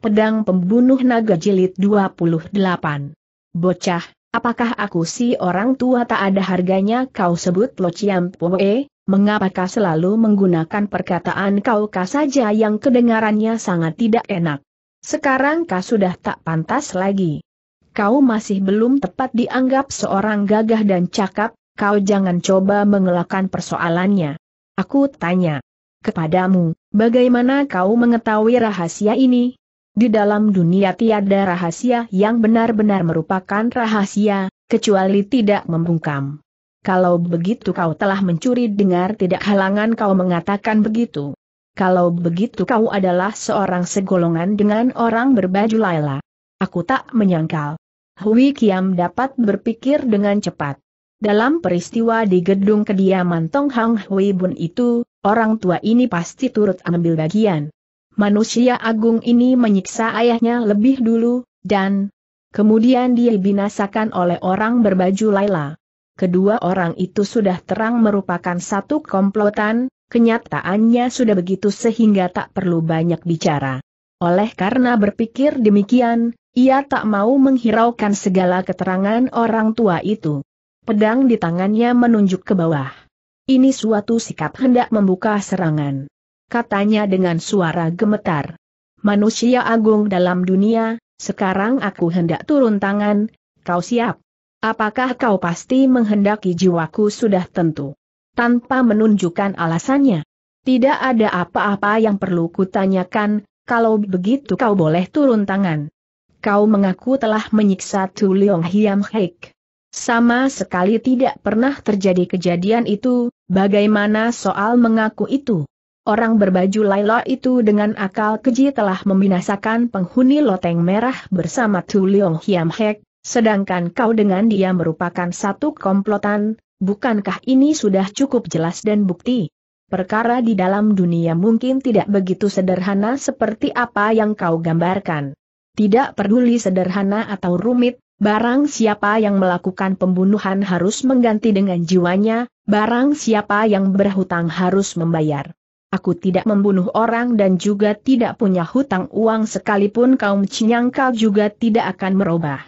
Pedang Pembunuh Naga Jilid 28. Bocah, apakah aku si orang tua tak ada harganya kau sebut Lo Ciam Poe? Mengapakah selalu menggunakan perkataan kau kah saja yang kedengarannya sangat tidak enak? Sekarang kau sudah tak pantas lagi. Kau masih belum tepat dianggap seorang gagah dan cakap, kau jangan coba mengelakkan persoalannya. Aku tanya kepadamu, bagaimana kau mengetahui rahasia ini? Di dalam dunia tiada rahasia yang benar-benar merupakan rahasia, kecuali tidak membungkam. Kalau begitu kau telah mencuri dengar tidak halangan kau mengatakan begitu. Kalau begitu kau adalah seorang segolongan dengan orang berbaju laila. Aku tak menyangkal. Hui Kiam dapat berpikir dengan cepat. Dalam peristiwa di gedung kediaman Tong Hang Hui Bun itu, orang tua ini pasti turut ambil bagian manusia agung ini menyiksa ayahnya lebih dulu, dan kemudian dia binasakan oleh orang berbaju Laila. Kedua orang itu sudah terang merupakan satu komplotan, kenyataannya sudah begitu sehingga tak perlu banyak bicara. Oleh karena berpikir demikian, ia tak mau menghiraukan segala keterangan orang tua itu. Pedang di tangannya menunjuk ke bawah. Ini suatu sikap hendak membuka serangan katanya dengan suara gemetar. Manusia agung dalam dunia, sekarang aku hendak turun tangan, kau siap? Apakah kau pasti menghendaki jiwaku sudah tentu? Tanpa menunjukkan alasannya. Tidak ada apa-apa yang perlu kutanyakan, kalau begitu kau boleh turun tangan. Kau mengaku telah menyiksa Tu Leong Hiam Hek. Sama sekali tidak pernah terjadi kejadian itu, bagaimana soal mengaku itu? orang berbaju Laila itu dengan akal keji telah membinasakan penghuni loteng merah bersama Tu Leong Hiam Hek, sedangkan kau dengan dia merupakan satu komplotan, bukankah ini sudah cukup jelas dan bukti? Perkara di dalam dunia mungkin tidak begitu sederhana seperti apa yang kau gambarkan. Tidak peduli sederhana atau rumit, Barang siapa yang melakukan pembunuhan harus mengganti dengan jiwanya, barang siapa yang berhutang harus membayar. Aku tidak membunuh orang dan juga tidak punya hutang uang sekalipun kaum Cinyangkal juga tidak akan merubah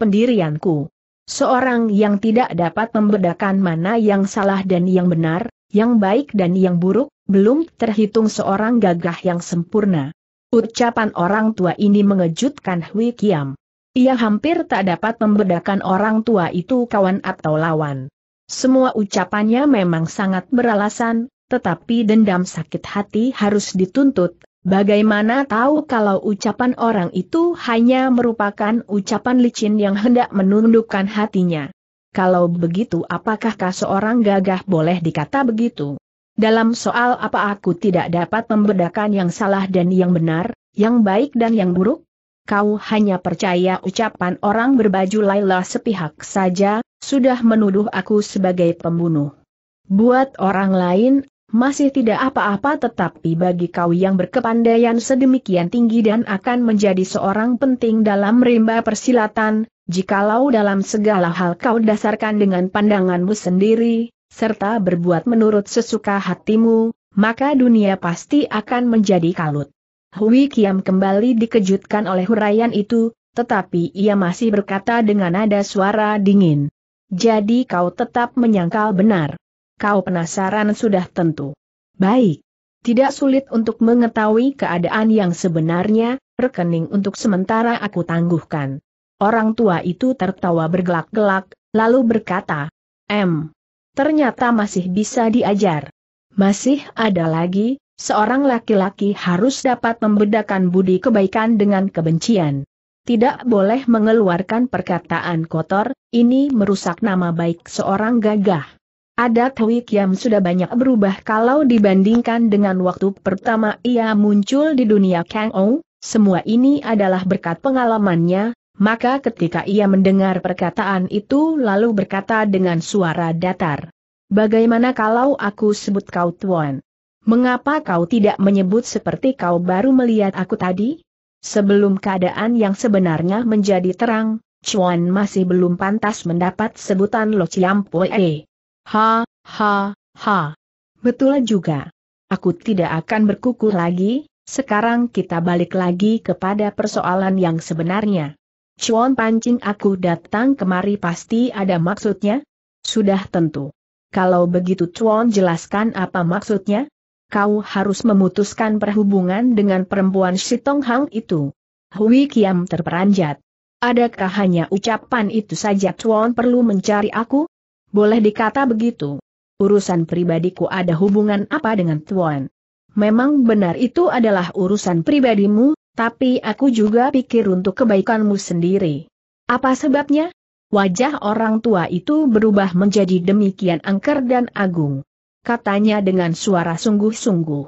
pendirianku. Seorang yang tidak dapat membedakan mana yang salah dan yang benar, yang baik dan yang buruk, belum terhitung seorang gagah yang sempurna. Ucapan orang tua ini mengejutkan Hui Kiam. Ia hampir tak dapat membedakan orang tua itu kawan atau lawan. Semua ucapannya memang sangat beralasan, tetapi dendam sakit hati harus dituntut, bagaimana tahu kalau ucapan orang itu hanya merupakan ucapan licin yang hendak menundukkan hatinya. Kalau begitu apakah seorang gagah boleh dikata begitu? Dalam soal apa aku tidak dapat membedakan yang salah dan yang benar, yang baik dan yang buruk? Kau hanya percaya ucapan orang berbaju Laila sepihak saja, sudah menuduh aku sebagai pembunuh. Buat orang lain, masih tidak apa-apa tetapi bagi kau yang berkepandaian sedemikian tinggi dan akan menjadi seorang penting dalam rimba persilatan, jikalau dalam segala hal kau dasarkan dengan pandanganmu sendiri, serta berbuat menurut sesuka hatimu, maka dunia pasti akan menjadi kalut. Hui Kiam kembali dikejutkan oleh huraian itu, tetapi ia masih berkata dengan nada suara dingin. Jadi kau tetap menyangkal benar kau penasaran sudah tentu. Baik. Tidak sulit untuk mengetahui keadaan yang sebenarnya, rekening untuk sementara aku tangguhkan. Orang tua itu tertawa bergelak-gelak, lalu berkata, M. Ternyata masih bisa diajar. Masih ada lagi, seorang laki-laki harus dapat membedakan budi kebaikan dengan kebencian. Tidak boleh mengeluarkan perkataan kotor, ini merusak nama baik seorang gagah. Adat Hui Kiam sudah banyak berubah kalau dibandingkan dengan waktu pertama ia muncul di dunia Kang Ou, semua ini adalah berkat pengalamannya, maka ketika ia mendengar perkataan itu lalu berkata dengan suara datar. Bagaimana kalau aku sebut kau tuan? Mengapa kau tidak menyebut seperti kau baru melihat aku tadi? Sebelum keadaan yang sebenarnya menjadi terang, Chuan masih belum pantas mendapat sebutan Lo Chiam Pue. Ha, ha, ha. Betul juga. Aku tidak akan berkukuh lagi, sekarang kita balik lagi kepada persoalan yang sebenarnya. Cuan pancing aku datang kemari pasti ada maksudnya? Sudah tentu. Kalau begitu Cuan jelaskan apa maksudnya? Kau harus memutuskan perhubungan dengan perempuan Sitong Hang itu. Hui Kiam terperanjat. Adakah hanya ucapan itu saja Cuan perlu mencari aku? Boleh dikata begitu. Urusan pribadiku ada hubungan apa dengan Tuan? Memang benar itu adalah urusan pribadimu, tapi aku juga pikir untuk kebaikanmu sendiri. Apa sebabnya? Wajah orang tua itu berubah menjadi demikian angker dan agung. Katanya dengan suara sungguh-sungguh.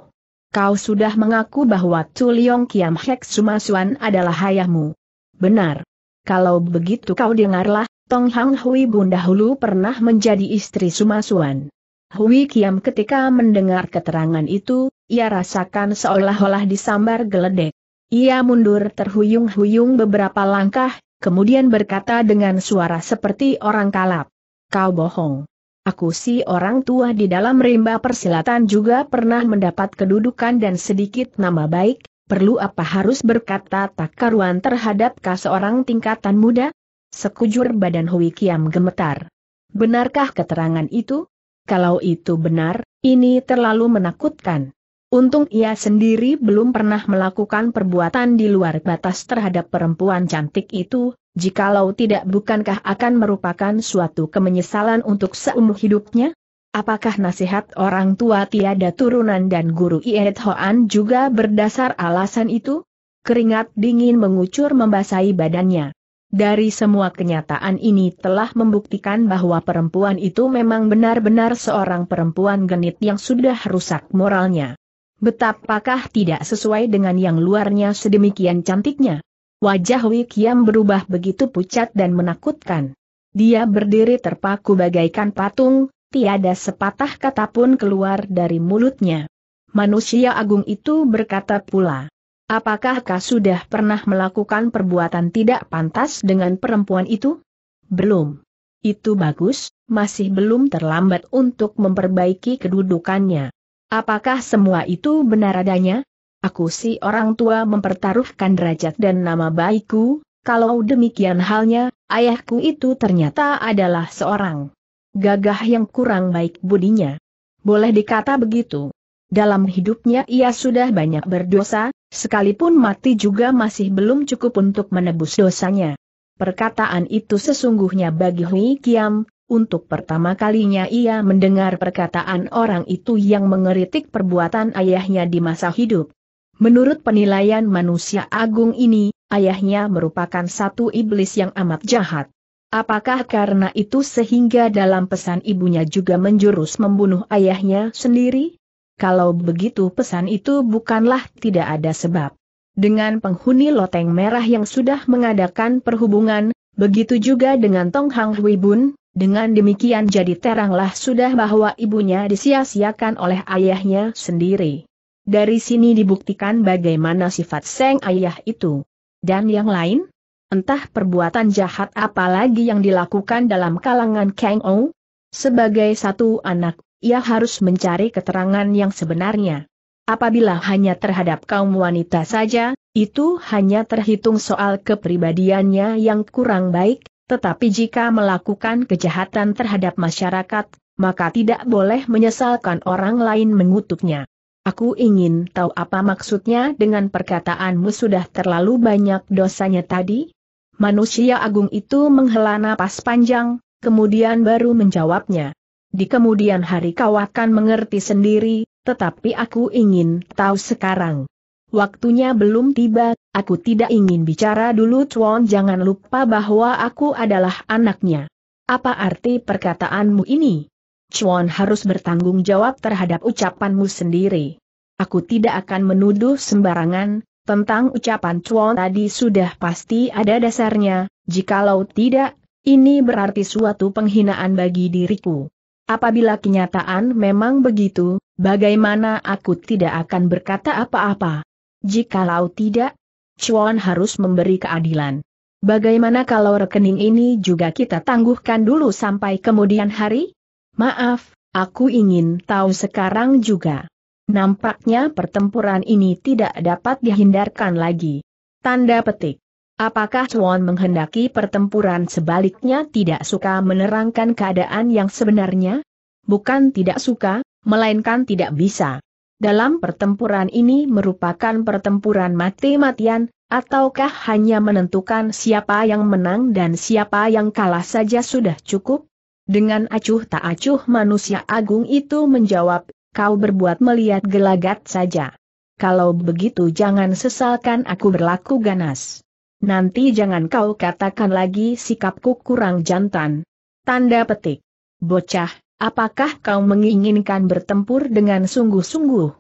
Kau sudah mengaku bahwa Tuliong Kiam Hek Sumasuan adalah ayahmu. Benar. Kalau begitu kau dengarlah, Tong Hang Hui Bun dahulu pernah menjadi istri Sumasuan. Hui Kiam ketika mendengar keterangan itu, ia rasakan seolah-olah disambar geledek. Ia mundur terhuyung-huyung beberapa langkah, kemudian berkata dengan suara seperti orang kalap. Kau bohong. Aku si orang tua di dalam rimba persilatan juga pernah mendapat kedudukan dan sedikit nama baik, perlu apa harus berkata tak karuan terhadap kau seorang tingkatan muda? Sekujur badan Hui Kiam gemetar. Benarkah keterangan itu? Kalau itu benar, ini terlalu menakutkan. Untung ia sendiri belum pernah melakukan perbuatan di luar batas terhadap perempuan cantik itu, jikalau tidak bukankah akan merupakan suatu kemenyesalan untuk seumur hidupnya? Apakah nasihat orang tua tiada turunan dan guru Iet Hoan juga berdasar alasan itu? Keringat dingin mengucur membasahi badannya. Dari semua kenyataan ini telah membuktikan bahwa perempuan itu memang benar-benar seorang perempuan genit yang sudah rusak moralnya. Betapakah tidak sesuai dengan yang luarnya sedemikian cantiknya? Wajah Wikiam berubah begitu pucat dan menakutkan. Dia berdiri terpaku bagaikan patung, tiada sepatah kata pun keluar dari mulutnya. Manusia agung itu berkata pula, Apakah kau sudah pernah melakukan perbuatan tidak pantas dengan perempuan itu? Belum. Itu bagus, masih belum terlambat untuk memperbaiki kedudukannya. Apakah semua itu benar adanya? Aku si orang tua mempertaruhkan derajat dan nama baikku, kalau demikian halnya, ayahku itu ternyata adalah seorang gagah yang kurang baik budinya. Boleh dikata begitu. Dalam hidupnya ia sudah banyak berdosa, Sekalipun mati juga masih belum cukup untuk menebus dosanya. Perkataan itu sesungguhnya bagi Hui Kiam, untuk pertama kalinya ia mendengar perkataan orang itu yang mengeritik perbuatan ayahnya di masa hidup. Menurut penilaian manusia agung ini, ayahnya merupakan satu iblis yang amat jahat. Apakah karena itu sehingga dalam pesan ibunya juga menjurus membunuh ayahnya sendiri? kalau begitu pesan itu bukanlah tidak ada sebab. Dengan penghuni loteng merah yang sudah mengadakan perhubungan, begitu juga dengan Tong Hang Hui Bun, dengan demikian jadi teranglah sudah bahwa ibunya disia-siakan oleh ayahnya sendiri. Dari sini dibuktikan bagaimana sifat Seng ayah itu. Dan yang lain? Entah perbuatan jahat apa lagi yang dilakukan dalam kalangan Kang Ou? Sebagai satu anak ia harus mencari keterangan yang sebenarnya. Apabila hanya terhadap kaum wanita saja, itu hanya terhitung soal kepribadiannya yang kurang baik, tetapi jika melakukan kejahatan terhadap masyarakat, maka tidak boleh menyesalkan orang lain mengutuknya. Aku ingin tahu apa maksudnya dengan perkataanmu sudah terlalu banyak dosanya tadi? Manusia agung itu menghela napas panjang, kemudian baru menjawabnya. Di kemudian hari kau akan mengerti sendiri, tetapi aku ingin tahu sekarang. Waktunya belum tiba, aku tidak ingin bicara dulu Chuan jangan lupa bahwa aku adalah anaknya. Apa arti perkataanmu ini? Chuan harus bertanggung jawab terhadap ucapanmu sendiri. Aku tidak akan menuduh sembarangan, tentang ucapan Chuan tadi sudah pasti ada dasarnya, jikalau tidak, ini berarti suatu penghinaan bagi diriku. Apabila kenyataan memang begitu, bagaimana aku tidak akan berkata apa-apa? Jikalau tidak, Chuan harus memberi keadilan. Bagaimana kalau rekening ini juga kita tangguhkan dulu sampai kemudian hari? Maaf, aku ingin tahu sekarang juga. Nampaknya pertempuran ini tidak dapat dihindarkan lagi. Tanda petik. Apakah Chuan menghendaki pertempuran sebaliknya tidak suka menerangkan keadaan yang sebenarnya? Bukan tidak suka, melainkan tidak bisa. Dalam pertempuran ini merupakan pertempuran mati-matian, ataukah hanya menentukan siapa yang menang dan siapa yang kalah saja sudah cukup? Dengan acuh tak acuh manusia agung itu menjawab, kau berbuat melihat gelagat saja. Kalau begitu jangan sesalkan aku berlaku ganas. Nanti jangan kau katakan lagi sikapku kurang jantan. Tanda petik. Bocah, apakah kau menginginkan bertempur dengan sungguh-sungguh?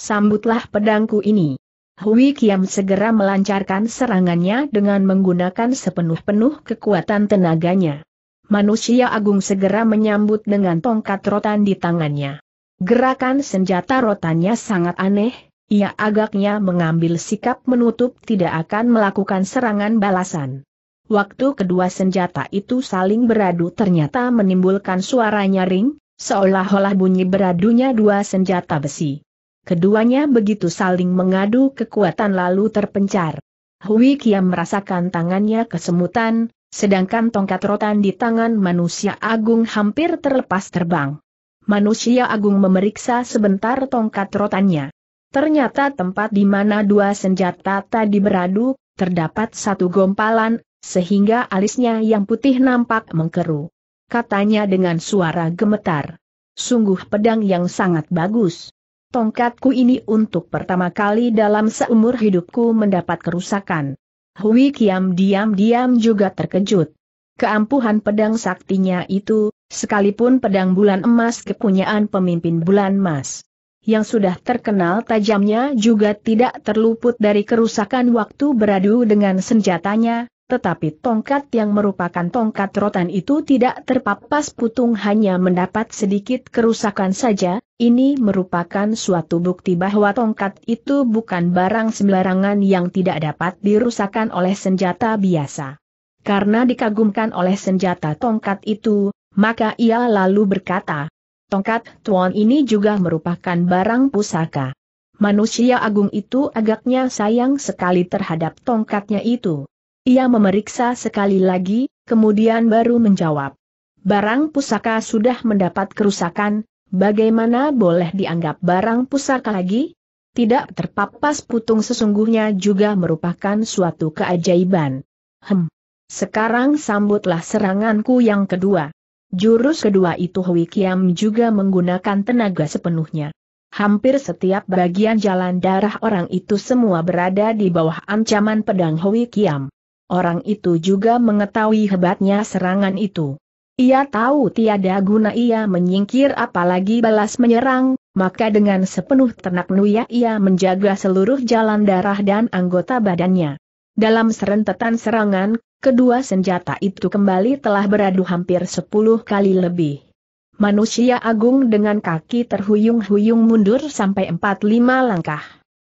Sambutlah pedangku ini. Hui Kiam segera melancarkan serangannya dengan menggunakan sepenuh-penuh kekuatan tenaganya. Manusia agung segera menyambut dengan tongkat rotan di tangannya. Gerakan senjata rotannya sangat aneh, ia agaknya mengambil sikap menutup tidak akan melakukan serangan balasan. Waktu kedua senjata itu saling beradu ternyata menimbulkan suara nyaring, seolah-olah bunyi beradunya dua senjata besi. Keduanya begitu saling mengadu kekuatan lalu terpencar. Hui Kiam merasakan tangannya kesemutan, sedangkan tongkat rotan di tangan manusia agung hampir terlepas terbang. Manusia agung memeriksa sebentar tongkat rotannya. Ternyata tempat di mana dua senjata tadi beradu, terdapat satu gompalan, sehingga alisnya yang putih nampak mengkeru. Katanya dengan suara gemetar. Sungguh pedang yang sangat bagus. Tongkatku ini untuk pertama kali dalam seumur hidupku mendapat kerusakan. Hui Kiam diam-diam juga terkejut. Keampuhan pedang saktinya itu, sekalipun pedang bulan emas kepunyaan pemimpin bulan emas yang sudah terkenal tajamnya juga tidak terluput dari kerusakan waktu beradu dengan senjatanya, tetapi tongkat yang merupakan tongkat rotan itu tidak terpapas putung hanya mendapat sedikit kerusakan saja, ini merupakan suatu bukti bahwa tongkat itu bukan barang sembarangan yang tidak dapat dirusakkan oleh senjata biasa. Karena dikagumkan oleh senjata tongkat itu, maka ia lalu berkata, Tongkat Tuan ini juga merupakan barang pusaka. Manusia agung itu agaknya sayang sekali terhadap tongkatnya itu. Ia memeriksa sekali lagi, kemudian baru menjawab. Barang pusaka sudah mendapat kerusakan, bagaimana boleh dianggap barang pusaka lagi? Tidak terpapas putung sesungguhnya juga merupakan suatu keajaiban. Hem. Sekarang sambutlah seranganku yang kedua. Jurus kedua itu Hui Kiam juga menggunakan tenaga sepenuhnya. Hampir setiap bagian jalan darah orang itu semua berada di bawah ancaman pedang Hui Kiam. Orang itu juga mengetahui hebatnya serangan itu. Ia tahu tiada guna ia menyingkir apalagi balas menyerang, maka dengan sepenuh ternak nuya ia menjaga seluruh jalan darah dan anggota badannya. Dalam serentetan serangan, Kedua senjata itu kembali telah beradu hampir sepuluh kali lebih. Manusia agung dengan kaki terhuyung-huyung mundur sampai empat lima langkah.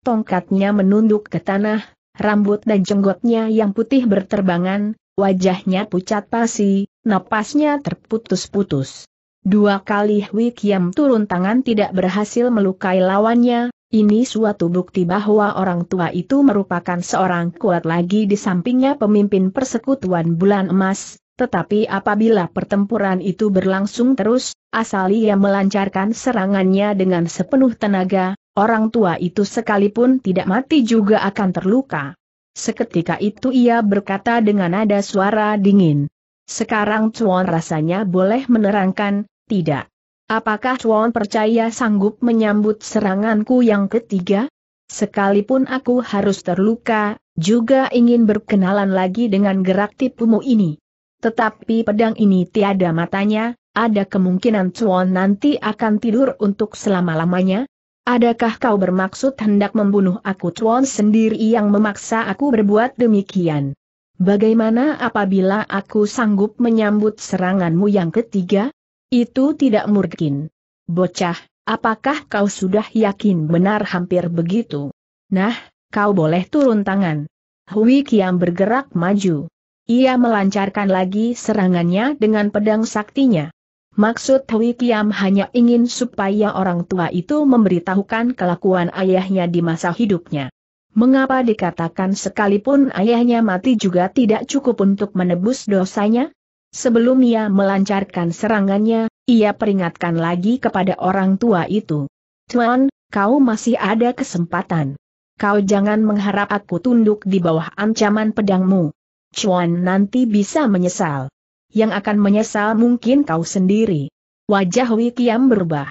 Tongkatnya menunduk ke tanah, rambut dan jenggotnya yang putih berterbangan, wajahnya pucat pasi, napasnya terputus-putus. Dua kali Hui Kiam turun tangan tidak berhasil melukai lawannya, ini suatu bukti bahwa orang tua itu merupakan seorang kuat lagi di sampingnya pemimpin persekutuan bulan emas, tetapi apabila pertempuran itu berlangsung terus, asal ia melancarkan serangannya dengan sepenuh tenaga, orang tua itu sekalipun tidak mati juga akan terluka. Seketika itu ia berkata dengan nada suara dingin. Sekarang Chuan rasanya boleh menerangkan, tidak. Apakah Chuan percaya sanggup menyambut seranganku yang ketiga? Sekalipun aku harus terluka, juga ingin berkenalan lagi dengan gerak tipumu ini. Tetapi pedang ini tiada matanya, ada kemungkinan Chuan nanti akan tidur untuk selama-lamanya? Adakah kau bermaksud hendak membunuh aku Chuan sendiri yang memaksa aku berbuat demikian? Bagaimana apabila aku sanggup menyambut seranganmu yang ketiga? Itu tidak mungkin. Bocah, apakah kau sudah yakin benar hampir begitu? Nah, kau boleh turun tangan. Hui Kiam bergerak maju. Ia melancarkan lagi serangannya dengan pedang saktinya. Maksud Hui Kiam hanya ingin supaya orang tua itu memberitahukan kelakuan ayahnya di masa hidupnya. Mengapa dikatakan sekalipun ayahnya mati juga tidak cukup untuk menebus dosanya? Sebelum ia melancarkan serangannya, ia peringatkan lagi kepada orang tua itu. Tuan, kau masih ada kesempatan. Kau jangan mengharap aku tunduk di bawah ancaman pedangmu. Cuan nanti bisa menyesal. Yang akan menyesal mungkin kau sendiri. Wajah Wikiam berubah.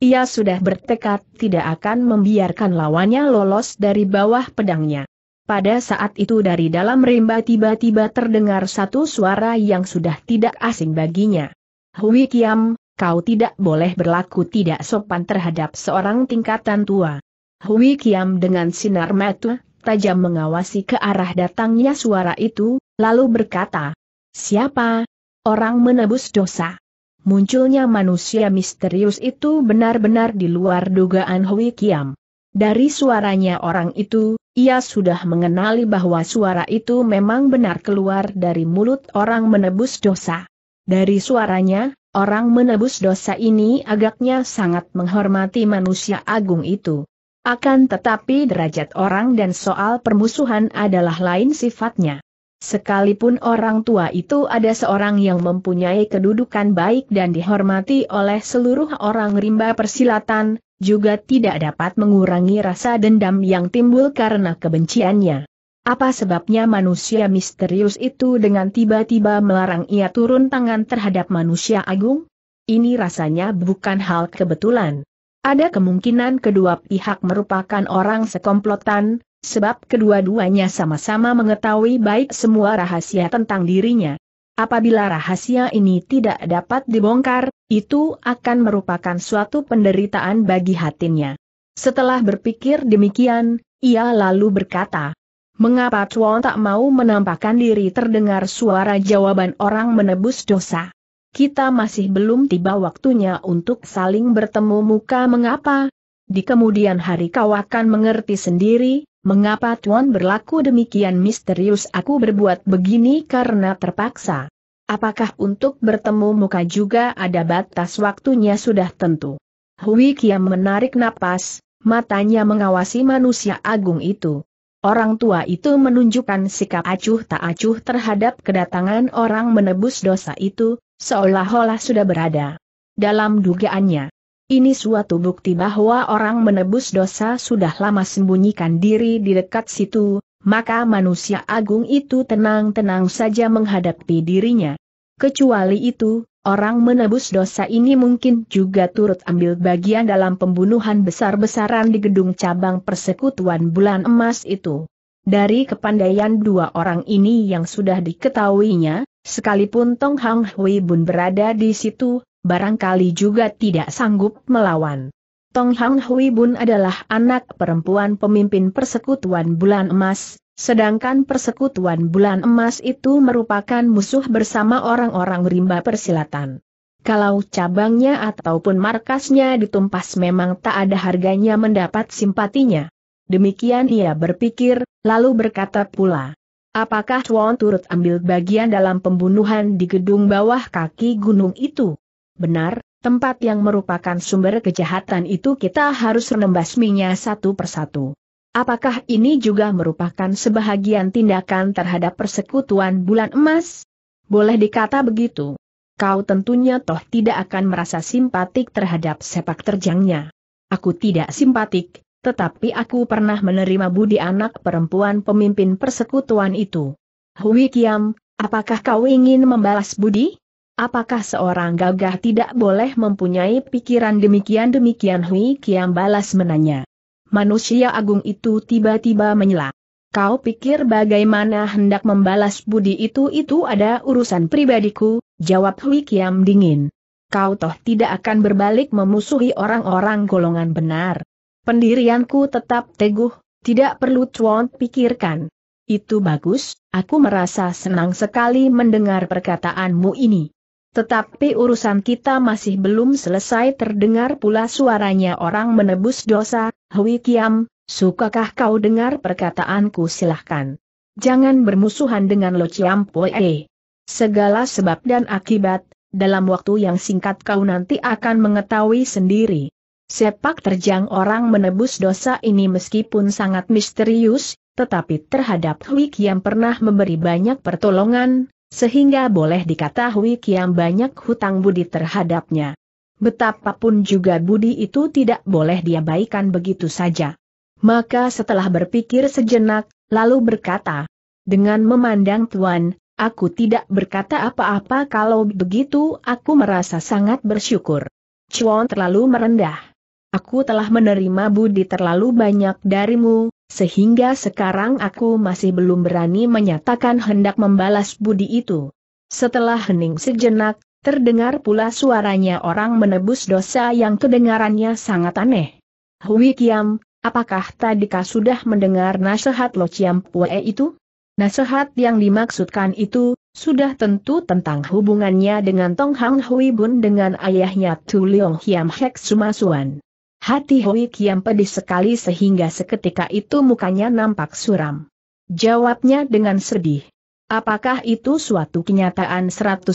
Ia sudah bertekad tidak akan membiarkan lawannya lolos dari bawah pedangnya. Pada saat itu dari dalam rimba tiba-tiba terdengar satu suara yang sudah tidak asing baginya. Hui Kiam, kau tidak boleh berlaku tidak sopan terhadap seorang tingkatan tua. Hui Kiam dengan sinar mata tajam mengawasi ke arah datangnya suara itu, lalu berkata, Siapa? Orang menebus dosa. Munculnya manusia misterius itu benar-benar di luar dugaan Hui Kiam. Dari suaranya orang itu, ia sudah mengenali bahwa suara itu memang benar keluar dari mulut orang menebus dosa. Dari suaranya, orang menebus dosa ini agaknya sangat menghormati manusia agung itu. Akan tetapi derajat orang dan soal permusuhan adalah lain sifatnya. Sekalipun orang tua itu ada seorang yang mempunyai kedudukan baik dan dihormati oleh seluruh orang rimba persilatan, juga tidak dapat mengurangi rasa dendam yang timbul karena kebenciannya. Apa sebabnya manusia misterius itu dengan tiba-tiba melarang ia turun tangan terhadap manusia agung? Ini rasanya bukan hal kebetulan. Ada kemungkinan kedua pihak merupakan orang sekomplotan, sebab kedua-duanya sama-sama mengetahui baik semua rahasia tentang dirinya. Apabila rahasia ini tidak dapat dibongkar, itu akan merupakan suatu penderitaan bagi hatinya. Setelah berpikir demikian, ia lalu berkata, Mengapa Chuan tak mau menampakkan diri terdengar suara jawaban orang menebus dosa? Kita masih belum tiba waktunya untuk saling bertemu muka mengapa? Di kemudian hari kau akan mengerti sendiri, Mengapa Tuan berlaku demikian misterius aku berbuat begini karena terpaksa? Apakah untuk bertemu muka juga ada batas waktunya sudah tentu? Hui Kiam menarik napas, matanya mengawasi manusia agung itu. Orang tua itu menunjukkan sikap acuh tak acuh terhadap kedatangan orang menebus dosa itu, seolah-olah sudah berada dalam dugaannya. Ini suatu bukti bahwa orang menebus dosa sudah lama sembunyikan diri di dekat situ, maka manusia agung itu tenang-tenang saja menghadapi dirinya. Kecuali itu, orang menebus dosa ini mungkin juga turut ambil bagian dalam pembunuhan besar-besaran di gedung cabang persekutuan bulan emas itu. Dari kepandaian dua orang ini yang sudah diketahuinya, sekalipun Tong Hang Hui Bun berada di situ, barangkali juga tidak sanggup melawan. Tong Hang Hui Bun adalah anak perempuan pemimpin persekutuan bulan emas, sedangkan persekutuan bulan emas itu merupakan musuh bersama orang-orang rimba persilatan. Kalau cabangnya ataupun markasnya ditumpas memang tak ada harganya mendapat simpatinya. Demikian ia berpikir, lalu berkata pula. Apakah Chuan turut ambil bagian dalam pembunuhan di gedung bawah kaki gunung itu? Benar, tempat yang merupakan sumber kejahatan itu kita harus menembasminya satu persatu. Apakah ini juga merupakan sebahagian tindakan terhadap persekutuan bulan emas? Boleh dikata begitu. Kau tentunya toh tidak akan merasa simpatik terhadap sepak terjangnya. Aku tidak simpatik, tetapi aku pernah menerima budi anak perempuan pemimpin persekutuan itu. Hui Kiam, apakah kau ingin membalas budi? Apakah seorang gagah tidak boleh mempunyai pikiran demikian-demikian Hui Kiam balas menanya. Manusia agung itu tiba-tiba menyela. Kau pikir bagaimana hendak membalas budi itu itu ada urusan pribadiku, jawab Hui Kiam dingin. Kau toh tidak akan berbalik memusuhi orang-orang golongan benar. Pendirianku tetap teguh, tidak perlu cuan pikirkan. Itu bagus, aku merasa senang sekali mendengar perkataanmu ini. Tetapi urusan kita masih belum selesai terdengar pula suaranya orang menebus dosa, Hui Kiam, sukakah kau dengar perkataanku silahkan. Jangan bermusuhan dengan Lo Chiam Poe. Segala sebab dan akibat, dalam waktu yang singkat kau nanti akan mengetahui sendiri. Sepak terjang orang menebus dosa ini meskipun sangat misterius, tetapi terhadap Hui Kiam pernah memberi banyak pertolongan, sehingga boleh diketahui kian banyak hutang budi terhadapnya. Betapapun juga budi itu tidak boleh diabaikan begitu saja. Maka setelah berpikir sejenak, lalu berkata, dengan memandang Tuan, aku tidak berkata apa-apa kalau begitu aku merasa sangat bersyukur. Chuan terlalu merendah. Aku telah menerima budi terlalu banyak darimu, sehingga sekarang aku masih belum berani menyatakan hendak membalas budi itu. Setelah hening sejenak, terdengar pula suaranya orang menebus dosa yang kedengarannya sangat aneh. Hui Kiam, apakah tadi kau sudah mendengar nasihat Lo Chiam Pue itu? Nasihat yang dimaksudkan itu, sudah tentu tentang hubungannya dengan Tong Hang Hui Bun dengan ayahnya Tu Leong Hiam Hek Sumasuan. Hati Hui Kiam pedih sekali sehingga seketika itu mukanya nampak suram. Jawabnya dengan sedih. Apakah itu suatu kenyataan 100%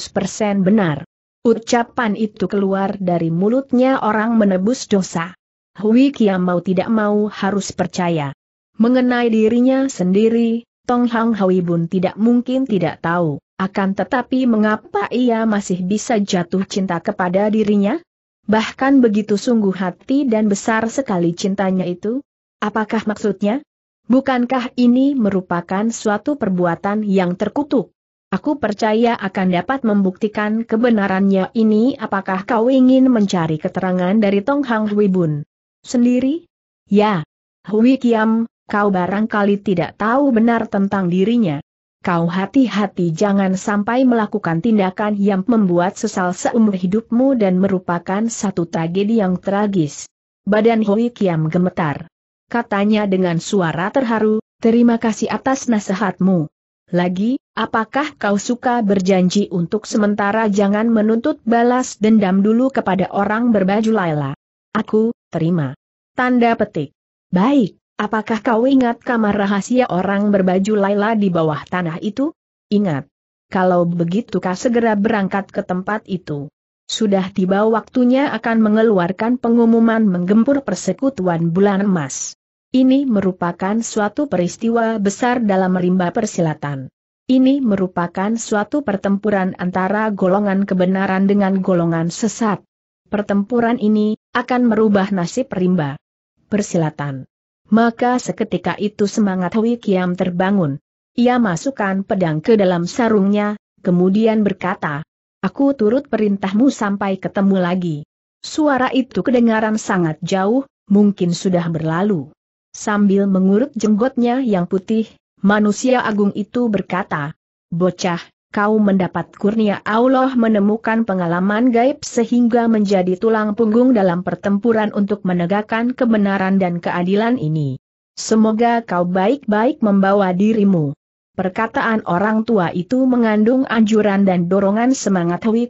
benar? Ucapan itu keluar dari mulutnya orang menebus dosa. Hui Kiam mau tidak mau harus percaya. Mengenai dirinya sendiri, Tong Hang Hui Bun tidak mungkin tidak tahu, akan tetapi mengapa ia masih bisa jatuh cinta kepada dirinya? Bahkan begitu sungguh hati dan besar sekali cintanya itu? Apakah maksudnya? Bukankah ini merupakan suatu perbuatan yang terkutuk? Aku percaya akan dapat membuktikan kebenarannya ini apakah kau ingin mencari keterangan dari Tong Hang Hui Bun? Sendiri? Ya. Hui Kiam, kau barangkali tidak tahu benar tentang dirinya kau hati-hati jangan sampai melakukan tindakan yang membuat sesal seumur hidupmu dan merupakan satu tragedi yang tragis. Badan Hui Kiam gemetar. Katanya dengan suara terharu, terima kasih atas nasihatmu. Lagi, apakah kau suka berjanji untuk sementara jangan menuntut balas dendam dulu kepada orang berbaju Laila? Aku, terima. Tanda petik. Baik, Apakah kau ingat kamar rahasia orang berbaju Laila di bawah tanah itu? Ingat. Kalau begitu kau segera berangkat ke tempat itu. Sudah tiba waktunya akan mengeluarkan pengumuman menggempur persekutuan bulan emas. Ini merupakan suatu peristiwa besar dalam rimba persilatan. Ini merupakan suatu pertempuran antara golongan kebenaran dengan golongan sesat. Pertempuran ini akan merubah nasib rimba persilatan. Maka seketika itu semangat Hui Kiam terbangun. Ia masukkan pedang ke dalam sarungnya, kemudian berkata, Aku turut perintahmu sampai ketemu lagi. Suara itu kedengaran sangat jauh, mungkin sudah berlalu. Sambil mengurut jenggotnya yang putih, manusia agung itu berkata, Bocah, kau mendapat kurnia Allah menemukan pengalaman gaib sehingga menjadi tulang punggung dalam pertempuran untuk menegakkan kebenaran dan keadilan ini. Semoga kau baik-baik membawa dirimu. Perkataan orang tua itu mengandung anjuran dan dorongan semangat Hui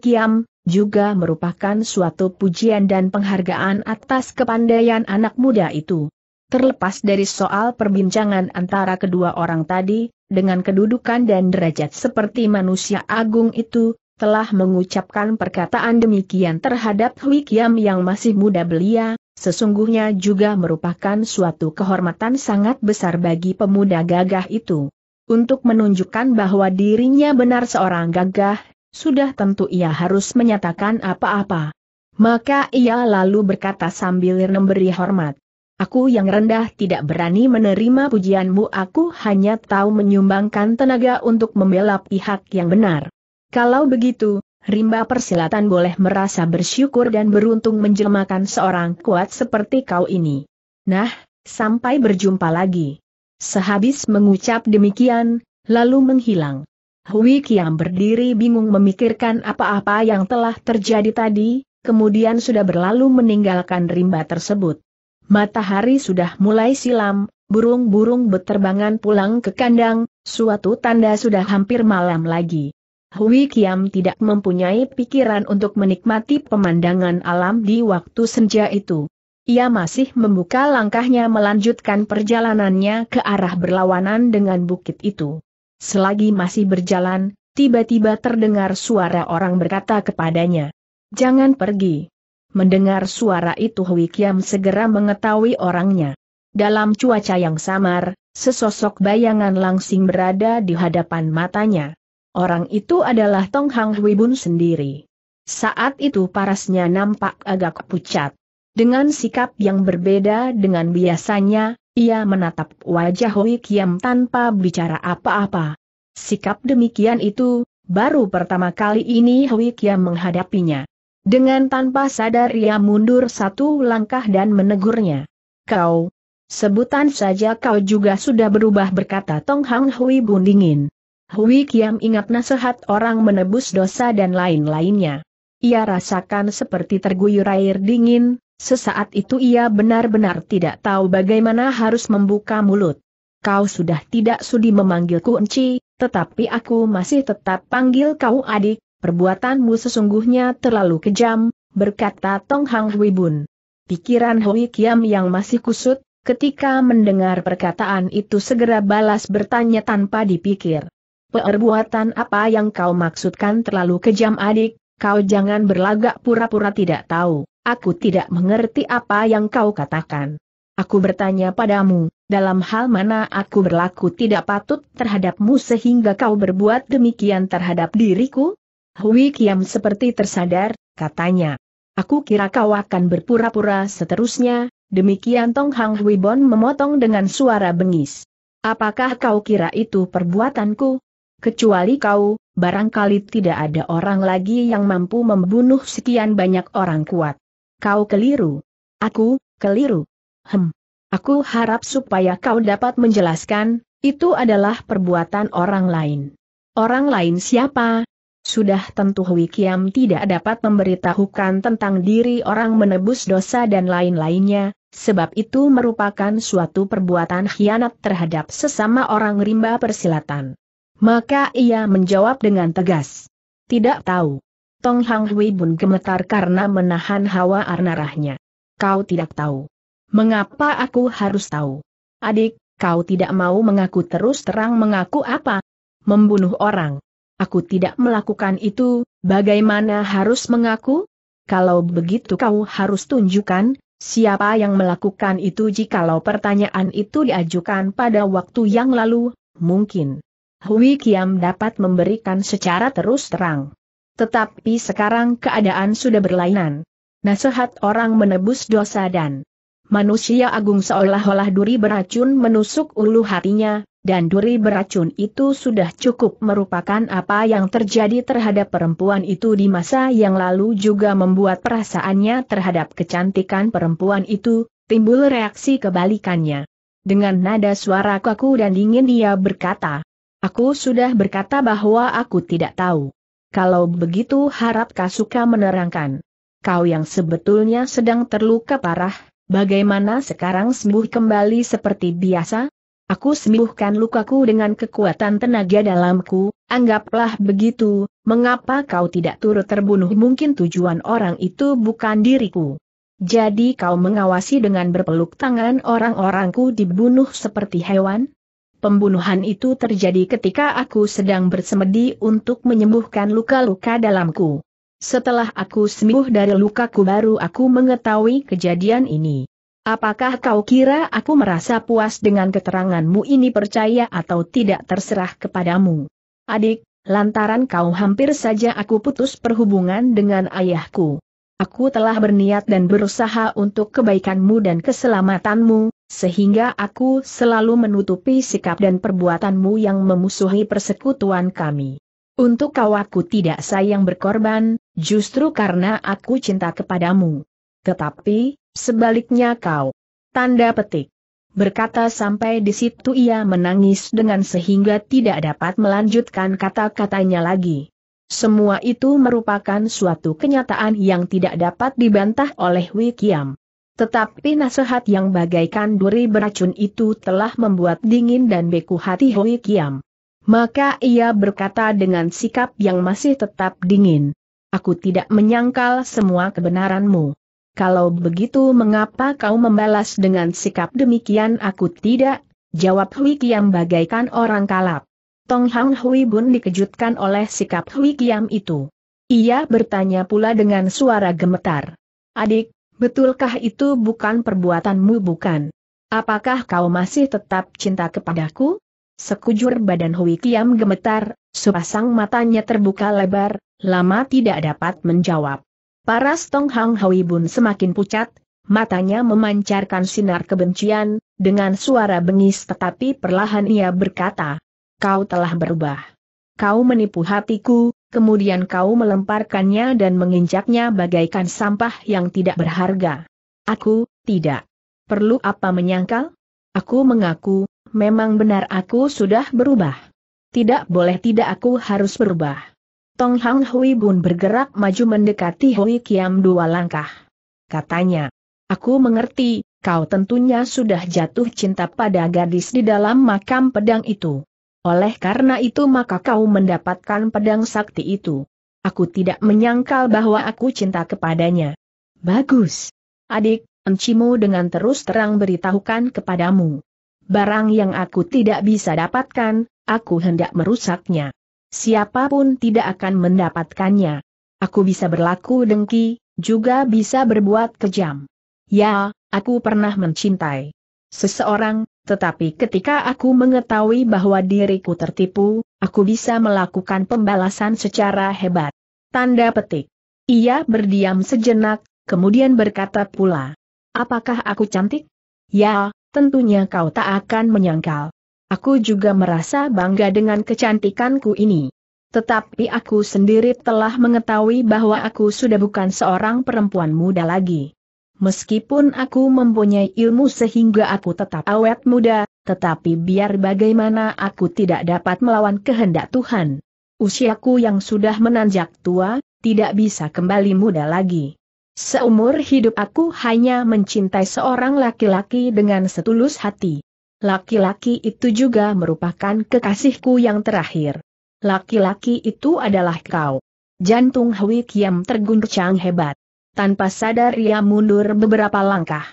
juga merupakan suatu pujian dan penghargaan atas kepandaian anak muda itu. Terlepas dari soal perbincangan antara kedua orang tadi, dengan kedudukan dan derajat seperti manusia agung itu, telah mengucapkan perkataan demikian terhadap Hui Kiam yang masih muda belia, sesungguhnya juga merupakan suatu kehormatan sangat besar bagi pemuda gagah itu. Untuk menunjukkan bahwa dirinya benar seorang gagah, sudah tentu ia harus menyatakan apa-apa. Maka ia lalu berkata sambil memberi hormat. Aku yang rendah tidak berani menerima pujianmu aku hanya tahu menyumbangkan tenaga untuk membela pihak yang benar. Kalau begitu, rimba persilatan boleh merasa bersyukur dan beruntung menjelmakan seorang kuat seperti kau ini. Nah, sampai berjumpa lagi. Sehabis mengucap demikian, lalu menghilang. Hui Kiam berdiri bingung memikirkan apa-apa yang telah terjadi tadi, kemudian sudah berlalu meninggalkan rimba tersebut. Matahari sudah mulai silam, burung-burung beterbangan pulang ke kandang, suatu tanda sudah hampir malam lagi. Hui Kiam tidak mempunyai pikiran untuk menikmati pemandangan alam di waktu senja itu. Ia masih membuka langkahnya melanjutkan perjalanannya ke arah berlawanan dengan bukit itu. Selagi masih berjalan, tiba-tiba terdengar suara orang berkata kepadanya, Jangan pergi. Mendengar suara itu Hui Kiam segera mengetahui orangnya. Dalam cuaca yang samar, sesosok bayangan langsing berada di hadapan matanya. Orang itu adalah Tong Hang Hui Bun sendiri. Saat itu parasnya nampak agak pucat. Dengan sikap yang berbeda dengan biasanya, ia menatap wajah Hui Kiam tanpa bicara apa-apa. Sikap demikian itu, baru pertama kali ini Hui Kiam menghadapinya. Dengan tanpa sadar ia mundur satu langkah dan menegurnya. Kau, sebutan saja kau juga sudah berubah berkata Tong Hang Hui Bun Hui Kiam ingat nasihat orang menebus dosa dan lain-lainnya. Ia rasakan seperti terguyur air dingin, sesaat itu ia benar-benar tidak tahu bagaimana harus membuka mulut. Kau sudah tidak sudi memanggilku Enci, tetapi aku masih tetap panggil kau adik, Perbuatanmu sesungguhnya terlalu kejam, berkata Tong Hang Wibun. Pikiran Hui Kiam yang masih kusut, ketika mendengar perkataan itu segera balas bertanya tanpa dipikir. Perbuatan apa yang kau maksudkan terlalu kejam adik, kau jangan berlagak pura-pura tidak tahu, aku tidak mengerti apa yang kau katakan. Aku bertanya padamu, dalam hal mana aku berlaku tidak patut terhadapmu sehingga kau berbuat demikian terhadap diriku? Hui Kiam seperti tersadar, katanya. Aku kira kau akan berpura-pura seterusnya, demikian Tong Hang Hui Bon memotong dengan suara bengis. Apakah kau kira itu perbuatanku? Kecuali kau, barangkali tidak ada orang lagi yang mampu membunuh sekian banyak orang kuat. Kau keliru. Aku, keliru. Hem. Aku harap supaya kau dapat menjelaskan, itu adalah perbuatan orang lain. Orang lain siapa, sudah tentu Hui tidak dapat memberitahukan tentang diri orang menebus dosa dan lain-lainnya, sebab itu merupakan suatu perbuatan khianat terhadap sesama orang rimba persilatan. Maka ia menjawab dengan tegas. Tidak tahu. Tong Hang Hui pun gemetar karena menahan hawa arnarahnya. Kau tidak tahu. Mengapa aku harus tahu? Adik, kau tidak mau mengaku terus terang mengaku apa? Membunuh orang. Aku tidak melakukan itu, bagaimana harus mengaku? Kalau begitu kau harus tunjukkan, siapa yang melakukan itu jikalau pertanyaan itu diajukan pada waktu yang lalu, mungkin. Hui Kiam dapat memberikan secara terus terang. Tetapi sekarang keadaan sudah berlainan. Nasihat orang menebus dosa dan Manusia agung seolah-olah duri beracun menusuk ulu hatinya, dan duri beracun itu sudah cukup merupakan apa yang terjadi terhadap perempuan itu di masa yang lalu juga membuat perasaannya terhadap kecantikan perempuan itu, timbul reaksi kebalikannya. Dengan nada suara kaku dan dingin dia berkata, Aku sudah berkata bahwa aku tidak tahu. Kalau begitu harap Kasuka menerangkan. Kau yang sebetulnya sedang terluka parah, Bagaimana sekarang sembuh kembali seperti biasa? Aku sembuhkan lukaku dengan kekuatan tenaga dalamku, anggaplah begitu, mengapa kau tidak turut terbunuh mungkin tujuan orang itu bukan diriku. Jadi kau mengawasi dengan berpeluk tangan orang-orangku dibunuh seperti hewan? Pembunuhan itu terjadi ketika aku sedang bersemedi untuk menyembuhkan luka-luka dalamku. Setelah aku sembuh dari lukaku baru aku mengetahui kejadian ini. Apakah kau kira aku merasa puas dengan keteranganmu ini percaya atau tidak terserah kepadamu? Adik, lantaran kau hampir saja aku putus perhubungan dengan ayahku. Aku telah berniat dan berusaha untuk kebaikanmu dan keselamatanmu, sehingga aku selalu menutupi sikap dan perbuatanmu yang memusuhi persekutuan kami. Untuk kau aku tidak sayang berkorban, justru karena aku cinta kepadamu. Tetapi, sebaliknya kau. Tanda petik. Berkata sampai di situ ia menangis dengan sehingga tidak dapat melanjutkan kata-katanya lagi. Semua itu merupakan suatu kenyataan yang tidak dapat dibantah oleh Wikiam. Tetapi nasihat yang bagaikan duri beracun itu telah membuat dingin dan beku hati Hui Kiam. Maka ia berkata dengan sikap yang masih tetap dingin. Aku tidak menyangkal semua kebenaranmu. Kalau begitu mengapa kau membalas dengan sikap demikian aku tidak? Jawab Hui Kiam bagaikan orang kalap. Tong Hang Hui Bun dikejutkan oleh sikap Hui Kiam itu. Ia bertanya pula dengan suara gemetar. Adik, betulkah itu bukan perbuatanmu bukan? Apakah kau masih tetap cinta kepadaku? Sekujur badan Hui Kiam gemetar, sepasang matanya terbuka lebar, lama tidak dapat menjawab. Paras Tong Hang Hui Bun semakin pucat, matanya memancarkan sinar kebencian, dengan suara bengis tetapi perlahan ia berkata, Kau telah berubah. Kau menipu hatiku, kemudian kau melemparkannya dan menginjaknya bagaikan sampah yang tidak berharga. Aku, tidak. Perlu apa menyangkal? Aku mengaku, memang benar aku sudah berubah. Tidak boleh tidak aku harus berubah. Tong Hang Hui Bun bergerak maju mendekati Hui Kiam dua langkah. Katanya, aku mengerti, kau tentunya sudah jatuh cinta pada gadis di dalam makam pedang itu. Oleh karena itu maka kau mendapatkan pedang sakti itu. Aku tidak menyangkal bahwa aku cinta kepadanya. Bagus. Adik, encimu dengan terus terang beritahukan kepadamu barang yang aku tidak bisa dapatkan, aku hendak merusaknya. Siapapun tidak akan mendapatkannya. Aku bisa berlaku dengki, juga bisa berbuat kejam. Ya, aku pernah mencintai seseorang, tetapi ketika aku mengetahui bahwa diriku tertipu, aku bisa melakukan pembalasan secara hebat. Tanda petik. Ia berdiam sejenak, kemudian berkata pula. Apakah aku cantik? Ya, tentunya kau tak akan menyangkal. Aku juga merasa bangga dengan kecantikanku ini. Tetapi aku sendiri telah mengetahui bahwa aku sudah bukan seorang perempuan muda lagi. Meskipun aku mempunyai ilmu sehingga aku tetap awet muda, tetapi biar bagaimana aku tidak dapat melawan kehendak Tuhan. Usiaku yang sudah menanjak tua, tidak bisa kembali muda lagi. Seumur hidup aku hanya mencintai seorang laki-laki dengan setulus hati. Laki-laki itu juga merupakan kekasihku yang terakhir. Laki-laki itu adalah kau. Jantung Hui Kiam terguncang hebat. Tanpa sadar ia mundur beberapa langkah.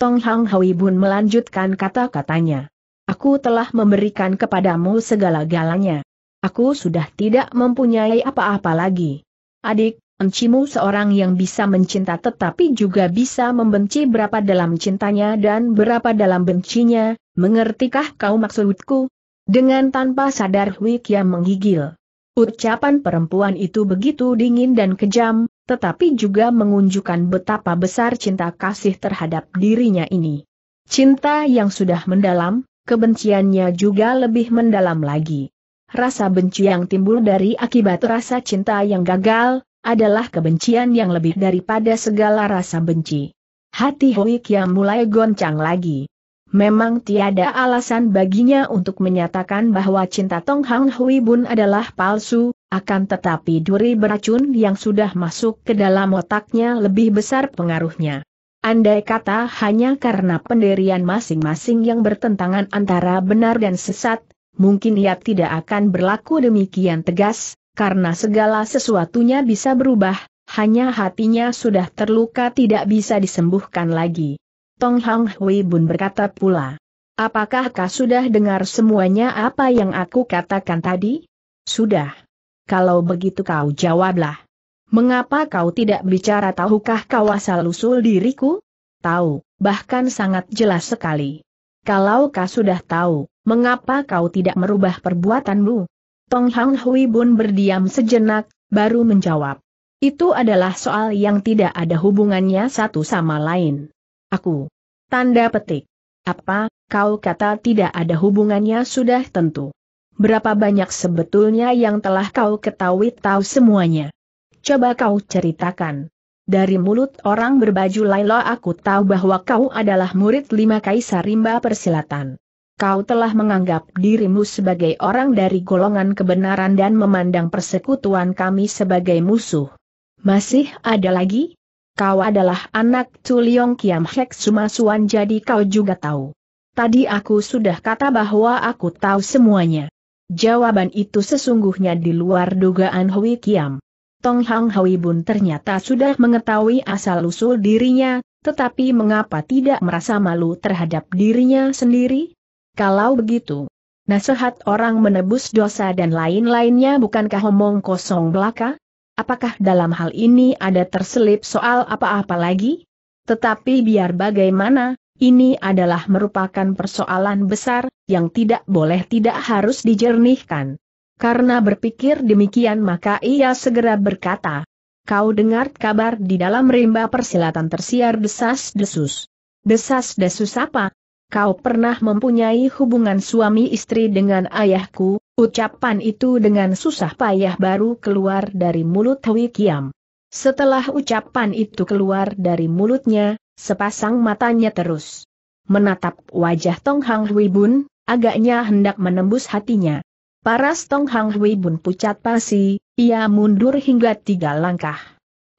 Tong Hang Hui Bun melanjutkan kata-katanya. Aku telah memberikan kepadamu segala-galanya. Aku sudah tidak mempunyai apa-apa lagi. Adik, Encimu seorang yang bisa mencinta tetapi juga bisa membenci berapa dalam cintanya dan berapa dalam bencinya, mengertikah kau maksudku? Dengan tanpa sadar Hui Kiam menggigil. Ucapan perempuan itu begitu dingin dan kejam, tetapi juga menunjukkan betapa besar cinta kasih terhadap dirinya ini. Cinta yang sudah mendalam, kebenciannya juga lebih mendalam lagi. Rasa benci yang timbul dari akibat rasa cinta yang gagal, adalah kebencian yang lebih daripada segala rasa benci. Hati Hui yang mulai goncang lagi. Memang tiada alasan baginya untuk menyatakan bahwa cinta Tong Hang Hui Bun adalah palsu, akan tetapi duri beracun yang sudah masuk ke dalam otaknya lebih besar pengaruhnya. Andai kata hanya karena pendirian masing-masing yang bertentangan antara benar dan sesat, mungkin ia tidak akan berlaku demikian tegas, karena segala sesuatunya bisa berubah, hanya hatinya sudah terluka tidak bisa disembuhkan lagi. Tong Hang Hui Bun berkata pula, Apakah kau sudah dengar semuanya apa yang aku katakan tadi? Sudah. Kalau begitu kau jawablah. Mengapa kau tidak bicara tahukah kau asal-usul diriku? Tahu, bahkan sangat jelas sekali. Kalau kau sudah tahu, mengapa kau tidak merubah perbuatanmu? Tong Hang Hui Bun berdiam sejenak, baru menjawab. Itu adalah soal yang tidak ada hubungannya satu sama lain. Aku. Tanda petik. Apa, kau kata tidak ada hubungannya sudah tentu. Berapa banyak sebetulnya yang telah kau ketahui tahu semuanya. Coba kau ceritakan. Dari mulut orang berbaju Laila aku tahu bahwa kau adalah murid lima kaisar rimba persilatan kau telah menganggap dirimu sebagai orang dari golongan kebenaran dan memandang persekutuan kami sebagai musuh. Masih ada lagi? Kau adalah anak Tuliong Kiam Hek Sumasuan jadi kau juga tahu. Tadi aku sudah kata bahwa aku tahu semuanya. Jawaban itu sesungguhnya di luar dugaan Hui Kiam. Tong Hang Hui Bun ternyata sudah mengetahui asal-usul dirinya, tetapi mengapa tidak merasa malu terhadap dirinya sendiri? Kalau begitu, nasihat orang menebus dosa dan lain-lainnya bukankah omong kosong belaka? Apakah dalam hal ini ada terselip soal apa-apa lagi? Tetapi biar bagaimana, ini adalah merupakan persoalan besar, yang tidak boleh tidak harus dijernihkan. Karena berpikir demikian maka ia segera berkata, Kau dengar kabar di dalam rimba persilatan tersiar desas-desus. Desas-desus apa? kau pernah mempunyai hubungan suami istri dengan ayahku, ucapan itu dengan susah payah baru keluar dari mulut Hui Kiam. Setelah ucapan itu keluar dari mulutnya, sepasang matanya terus menatap wajah Tong Hang Hui Bun, agaknya hendak menembus hatinya. Paras Tong Hang Hui Bun pucat pasi, ia mundur hingga tiga langkah.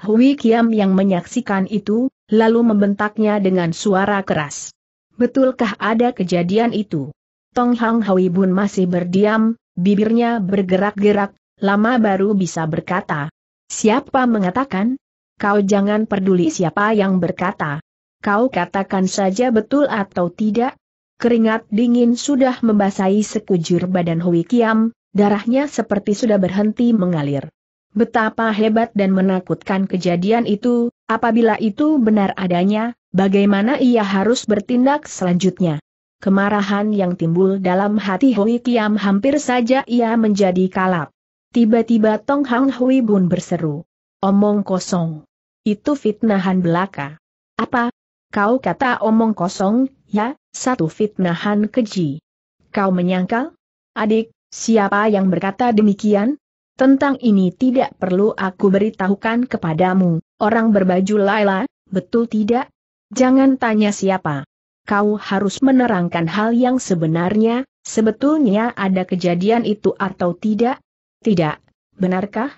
Hui Kiam yang menyaksikan itu, lalu membentaknya dengan suara keras. Betulkah ada kejadian itu? Tong Hang Hui Bun masih berdiam, bibirnya bergerak-gerak, lama baru bisa berkata. Siapa mengatakan? Kau jangan peduli siapa yang berkata. Kau katakan saja betul atau tidak? Keringat dingin sudah membasahi sekujur badan Hui Kiam, darahnya seperti sudah berhenti mengalir. Betapa hebat dan menakutkan kejadian itu, apabila itu benar adanya, Bagaimana ia harus bertindak selanjutnya? Kemarahan yang timbul dalam hati Hui Kiam hampir saja ia menjadi kalap. Tiba-tiba Tong Hang Hui Bun berseru. Omong kosong. Itu fitnahan belaka. Apa? Kau kata omong kosong, ya, satu fitnahan keji. Kau menyangkal? Adik, siapa yang berkata demikian? Tentang ini tidak perlu aku beritahukan kepadamu, orang berbaju Laila, betul tidak? Jangan tanya siapa. Kau harus menerangkan hal yang sebenarnya, sebetulnya ada kejadian itu atau tidak? Tidak, benarkah?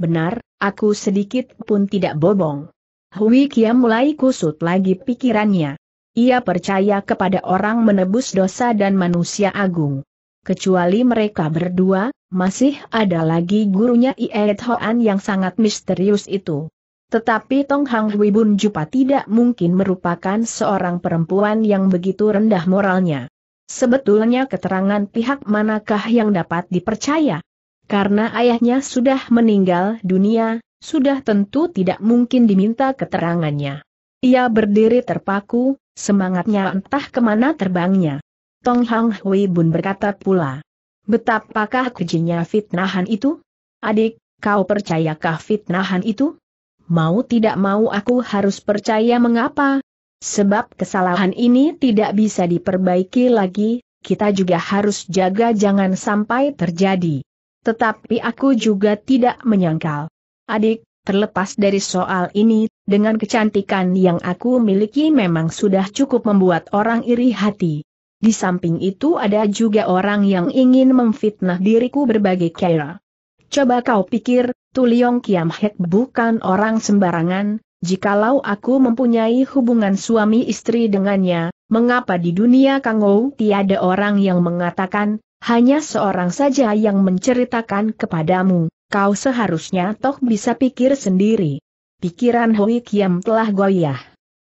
Benar, aku sedikit pun tidak bobong. Hui Kiam mulai kusut lagi pikirannya. Ia percaya kepada orang menebus dosa dan manusia agung. Kecuali mereka berdua, masih ada lagi gurunya Ied Hoan yang sangat misterius itu. Tetapi Tong Hang Hui Bun Jupa tidak mungkin merupakan seorang perempuan yang begitu rendah moralnya. Sebetulnya keterangan pihak manakah yang dapat dipercaya? Karena ayahnya sudah meninggal dunia, sudah tentu tidak mungkin diminta keterangannya. Ia berdiri terpaku, semangatnya entah kemana terbangnya. Tong Hang Hui Bun berkata pula, Betapakah kejinya fitnahan itu? Adik, kau percayakah fitnahan itu? mau tidak mau aku harus percaya mengapa. Sebab kesalahan ini tidak bisa diperbaiki lagi, kita juga harus jaga jangan sampai terjadi. Tetapi aku juga tidak menyangkal. Adik, terlepas dari soal ini, dengan kecantikan yang aku miliki memang sudah cukup membuat orang iri hati. Di samping itu ada juga orang yang ingin memfitnah diriku berbagai cara. Coba kau pikir, Tuliong Kiam Hek bukan orang sembarangan, jikalau aku mempunyai hubungan suami istri dengannya, mengapa di dunia Kangou tiada orang yang mengatakan, hanya seorang saja yang menceritakan kepadamu, kau seharusnya toh bisa pikir sendiri. Pikiran Hui Kiam telah goyah.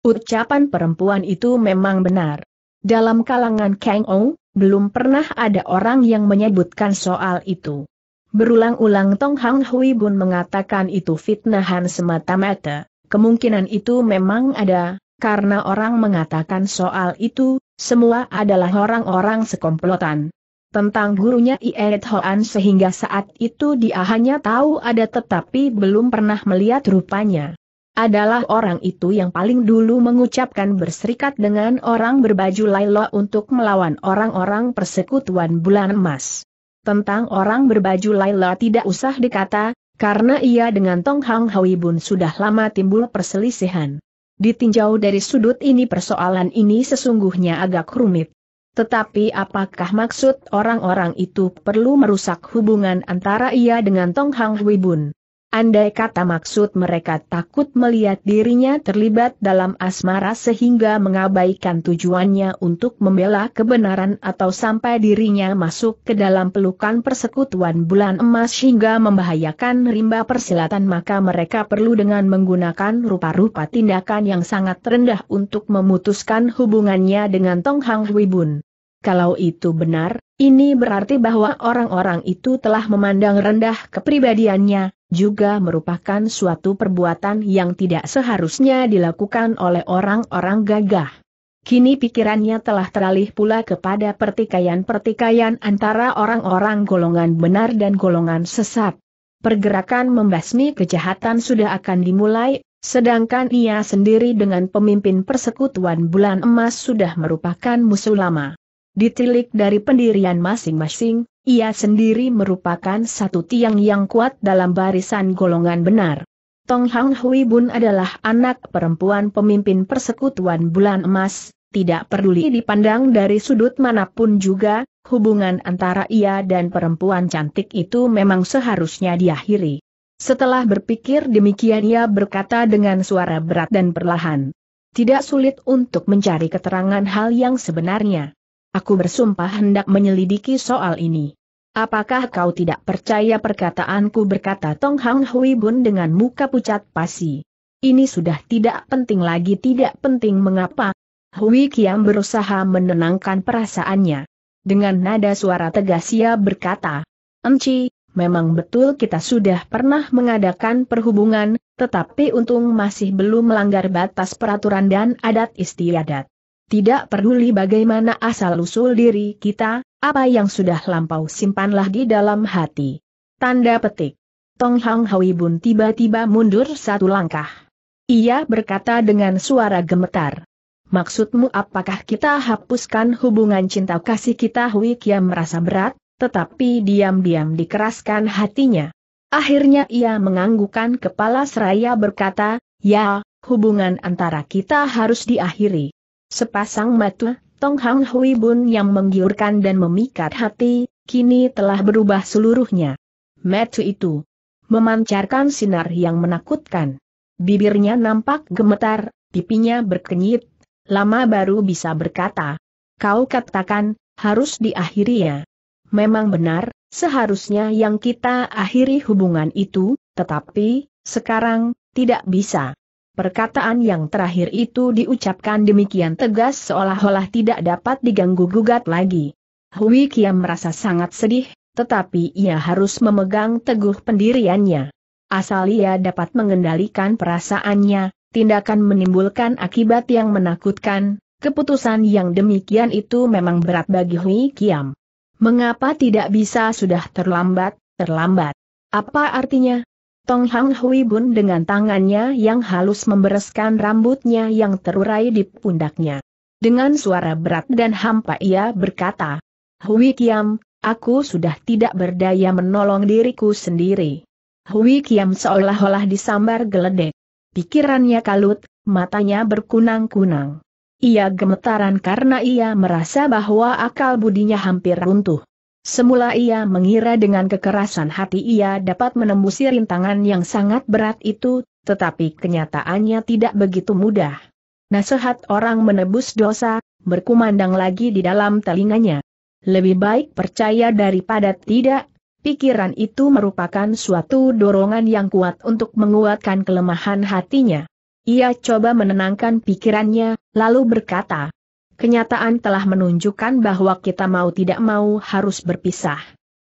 Ucapan perempuan itu memang benar. Dalam kalangan Kang Ou, belum pernah ada orang yang menyebutkan soal itu. Berulang-ulang Tong Hang Hui Bun mengatakan itu fitnahan semata-mata, kemungkinan itu memang ada, karena orang mengatakan soal itu, semua adalah orang-orang sekomplotan. Tentang gurunya Ied Hoan sehingga saat itu dia hanya tahu ada tetapi belum pernah melihat rupanya adalah orang itu yang paling dulu mengucapkan berserikat dengan orang berbaju Laila untuk melawan orang-orang persekutuan bulan emas. Tentang orang berbaju Laila tidak usah dikata, karena ia dengan Tong Hang Hui Bun sudah lama timbul perselisihan. Ditinjau dari sudut ini persoalan ini sesungguhnya agak rumit. Tetapi apakah maksud orang-orang itu perlu merusak hubungan antara ia dengan Tong Hang Hui Bun? Andai kata maksud mereka takut melihat dirinya terlibat dalam asmara sehingga mengabaikan tujuannya untuk membela kebenaran atau sampai dirinya masuk ke dalam pelukan persekutuan bulan emas hingga membahayakan rimba persilatan maka mereka perlu dengan menggunakan rupa-rupa tindakan yang sangat rendah untuk memutuskan hubungannya dengan Tong Hang Hui Bun. Kalau itu benar, ini berarti bahwa orang-orang itu telah memandang rendah kepribadiannya, juga merupakan suatu perbuatan yang tidak seharusnya dilakukan oleh orang-orang gagah. Kini pikirannya telah teralih pula kepada pertikaian-pertikaian antara orang-orang golongan benar dan golongan sesat. Pergerakan membasmi kejahatan sudah akan dimulai, sedangkan ia sendiri dengan pemimpin persekutuan bulan emas sudah merupakan musuh lama. Ditilik dari pendirian masing-masing, ia sendiri merupakan satu tiang yang kuat dalam barisan golongan benar. Tong Hang Hui Bun adalah anak perempuan pemimpin persekutuan bulan emas, tidak peduli dipandang dari sudut manapun juga, hubungan antara ia dan perempuan cantik itu memang seharusnya diakhiri. Setelah berpikir demikian ia berkata dengan suara berat dan perlahan. Tidak sulit untuk mencari keterangan hal yang sebenarnya. Aku bersumpah hendak menyelidiki soal ini. Apakah kau tidak percaya perkataanku berkata Tong Hang Hui Bun dengan muka pucat pasi. Ini sudah tidak penting lagi tidak penting mengapa. Hui Kiam berusaha menenangkan perasaannya. Dengan nada suara tegas ia berkata, Enci, memang betul kita sudah pernah mengadakan perhubungan, tetapi untung masih belum melanggar batas peraturan dan adat istiadat. Tidak peduli bagaimana asal-usul diri kita, apa yang sudah lampau simpanlah di dalam hati. Tanda petik. Tong Hang Hui Bun tiba-tiba mundur satu langkah. Ia berkata dengan suara gemetar. Maksudmu apakah kita hapuskan hubungan cinta kasih kita Hui Kiam merasa berat, tetapi diam-diam dikeraskan hatinya. Akhirnya ia menganggukkan kepala seraya berkata, ya, hubungan antara kita harus diakhiri. Sepasang mata, Tong Hang Hui Bun yang menggiurkan dan memikat hati, kini telah berubah seluruhnya. Metu itu memancarkan sinar yang menakutkan. Bibirnya nampak gemetar, pipinya berkenyit, lama baru bisa berkata. Kau katakan, harus diakhiri ya. Memang benar, seharusnya yang kita akhiri hubungan itu, tetapi, sekarang, tidak bisa. Perkataan yang terakhir itu diucapkan demikian tegas seolah-olah tidak dapat diganggu-gugat lagi. Hui Kiam merasa sangat sedih, tetapi ia harus memegang teguh pendiriannya. Asal ia dapat mengendalikan perasaannya, tindakan menimbulkan akibat yang menakutkan, keputusan yang demikian itu memang berat bagi Hui Kiam. Mengapa tidak bisa sudah terlambat, terlambat? Apa artinya? Tong Hang Hui Bun dengan tangannya yang halus membereskan rambutnya yang terurai di pundaknya. Dengan suara berat dan hampa ia berkata, Hui Kiam, aku sudah tidak berdaya menolong diriku sendiri. Hui Kiam seolah-olah disambar geledek. Pikirannya kalut, matanya berkunang-kunang. Ia gemetaran karena ia merasa bahwa akal budinya hampir runtuh. Semula ia mengira dengan kekerasan hati ia dapat menembusi rintangan yang sangat berat itu, tetapi kenyataannya tidak begitu mudah. Nasihat orang menebus dosa, berkumandang lagi di dalam telinganya. Lebih baik percaya daripada tidak, pikiran itu merupakan suatu dorongan yang kuat untuk menguatkan kelemahan hatinya. Ia coba menenangkan pikirannya, lalu berkata, kenyataan telah menunjukkan bahwa kita mau tidak mau harus berpisah.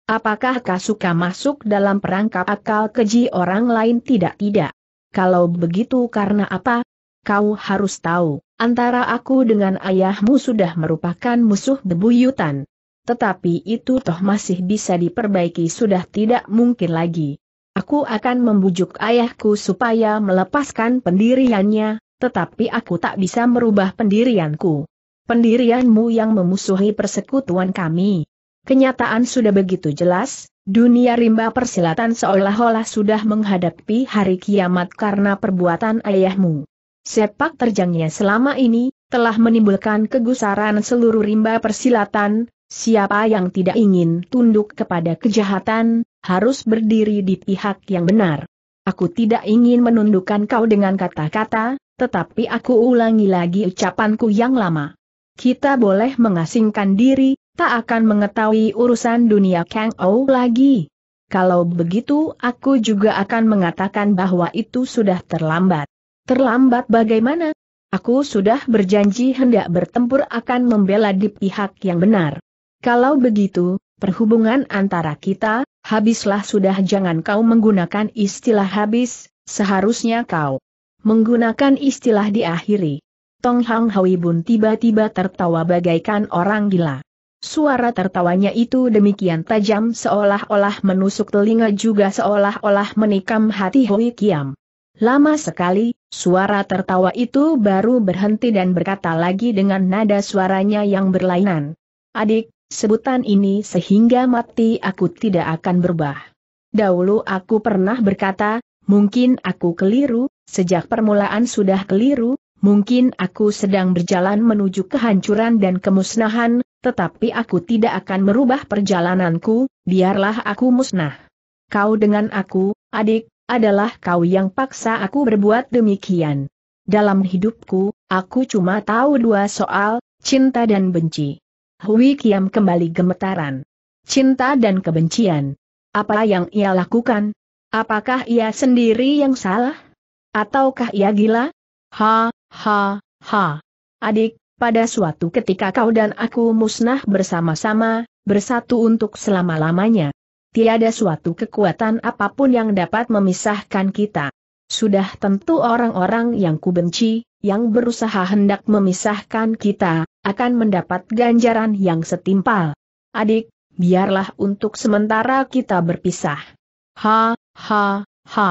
Apakah Kasuka masuk dalam perangkap akal keji orang lain tidak-tidak? Kalau begitu karena apa? Kau harus tahu, antara aku dengan ayahmu sudah merupakan musuh bebuyutan. Tetapi itu toh masih bisa diperbaiki sudah tidak mungkin lagi. Aku akan membujuk ayahku supaya melepaskan pendiriannya, tetapi aku tak bisa merubah pendirianku pendirianmu yang memusuhi persekutuan kami. Kenyataan sudah begitu jelas, dunia rimba persilatan seolah-olah sudah menghadapi hari kiamat karena perbuatan ayahmu. Sepak terjangnya selama ini, telah menimbulkan kegusaran seluruh rimba persilatan, siapa yang tidak ingin tunduk kepada kejahatan, harus berdiri di pihak yang benar. Aku tidak ingin menundukkan kau dengan kata-kata, tetapi aku ulangi lagi ucapanku yang lama kita boleh mengasingkan diri, tak akan mengetahui urusan dunia Kang Ou lagi. Kalau begitu aku juga akan mengatakan bahwa itu sudah terlambat. Terlambat bagaimana? Aku sudah berjanji hendak bertempur akan membela di pihak yang benar. Kalau begitu, perhubungan antara kita, habislah sudah jangan kau menggunakan istilah habis, seharusnya kau menggunakan istilah diakhiri. Tong Hang Hui Bun tiba-tiba tertawa bagaikan orang gila. Suara tertawanya itu demikian tajam seolah-olah menusuk telinga juga seolah-olah menikam hati Hui Kiam. Lama sekali, suara tertawa itu baru berhenti dan berkata lagi dengan nada suaranya yang berlainan. Adik, sebutan ini sehingga mati aku tidak akan berubah. Dahulu aku pernah berkata, mungkin aku keliru, sejak permulaan sudah keliru, Mungkin aku sedang berjalan menuju kehancuran dan kemusnahan, tetapi aku tidak akan merubah perjalananku, biarlah aku musnah. Kau dengan aku, adik, adalah kau yang paksa aku berbuat demikian. Dalam hidupku, aku cuma tahu dua soal, cinta dan benci. Hui Kiam kembali gemetaran. Cinta dan kebencian. Apa yang ia lakukan? Apakah ia sendiri yang salah? Ataukah ia gila? Ha, Ha, ha. Adik, pada suatu ketika kau dan aku musnah bersama-sama, bersatu untuk selama-lamanya. Tiada suatu kekuatan apapun yang dapat memisahkan kita. Sudah tentu orang-orang yang kubenci, yang berusaha hendak memisahkan kita, akan mendapat ganjaran yang setimpal. Adik, biarlah untuk sementara kita berpisah. Ha, ha, ha.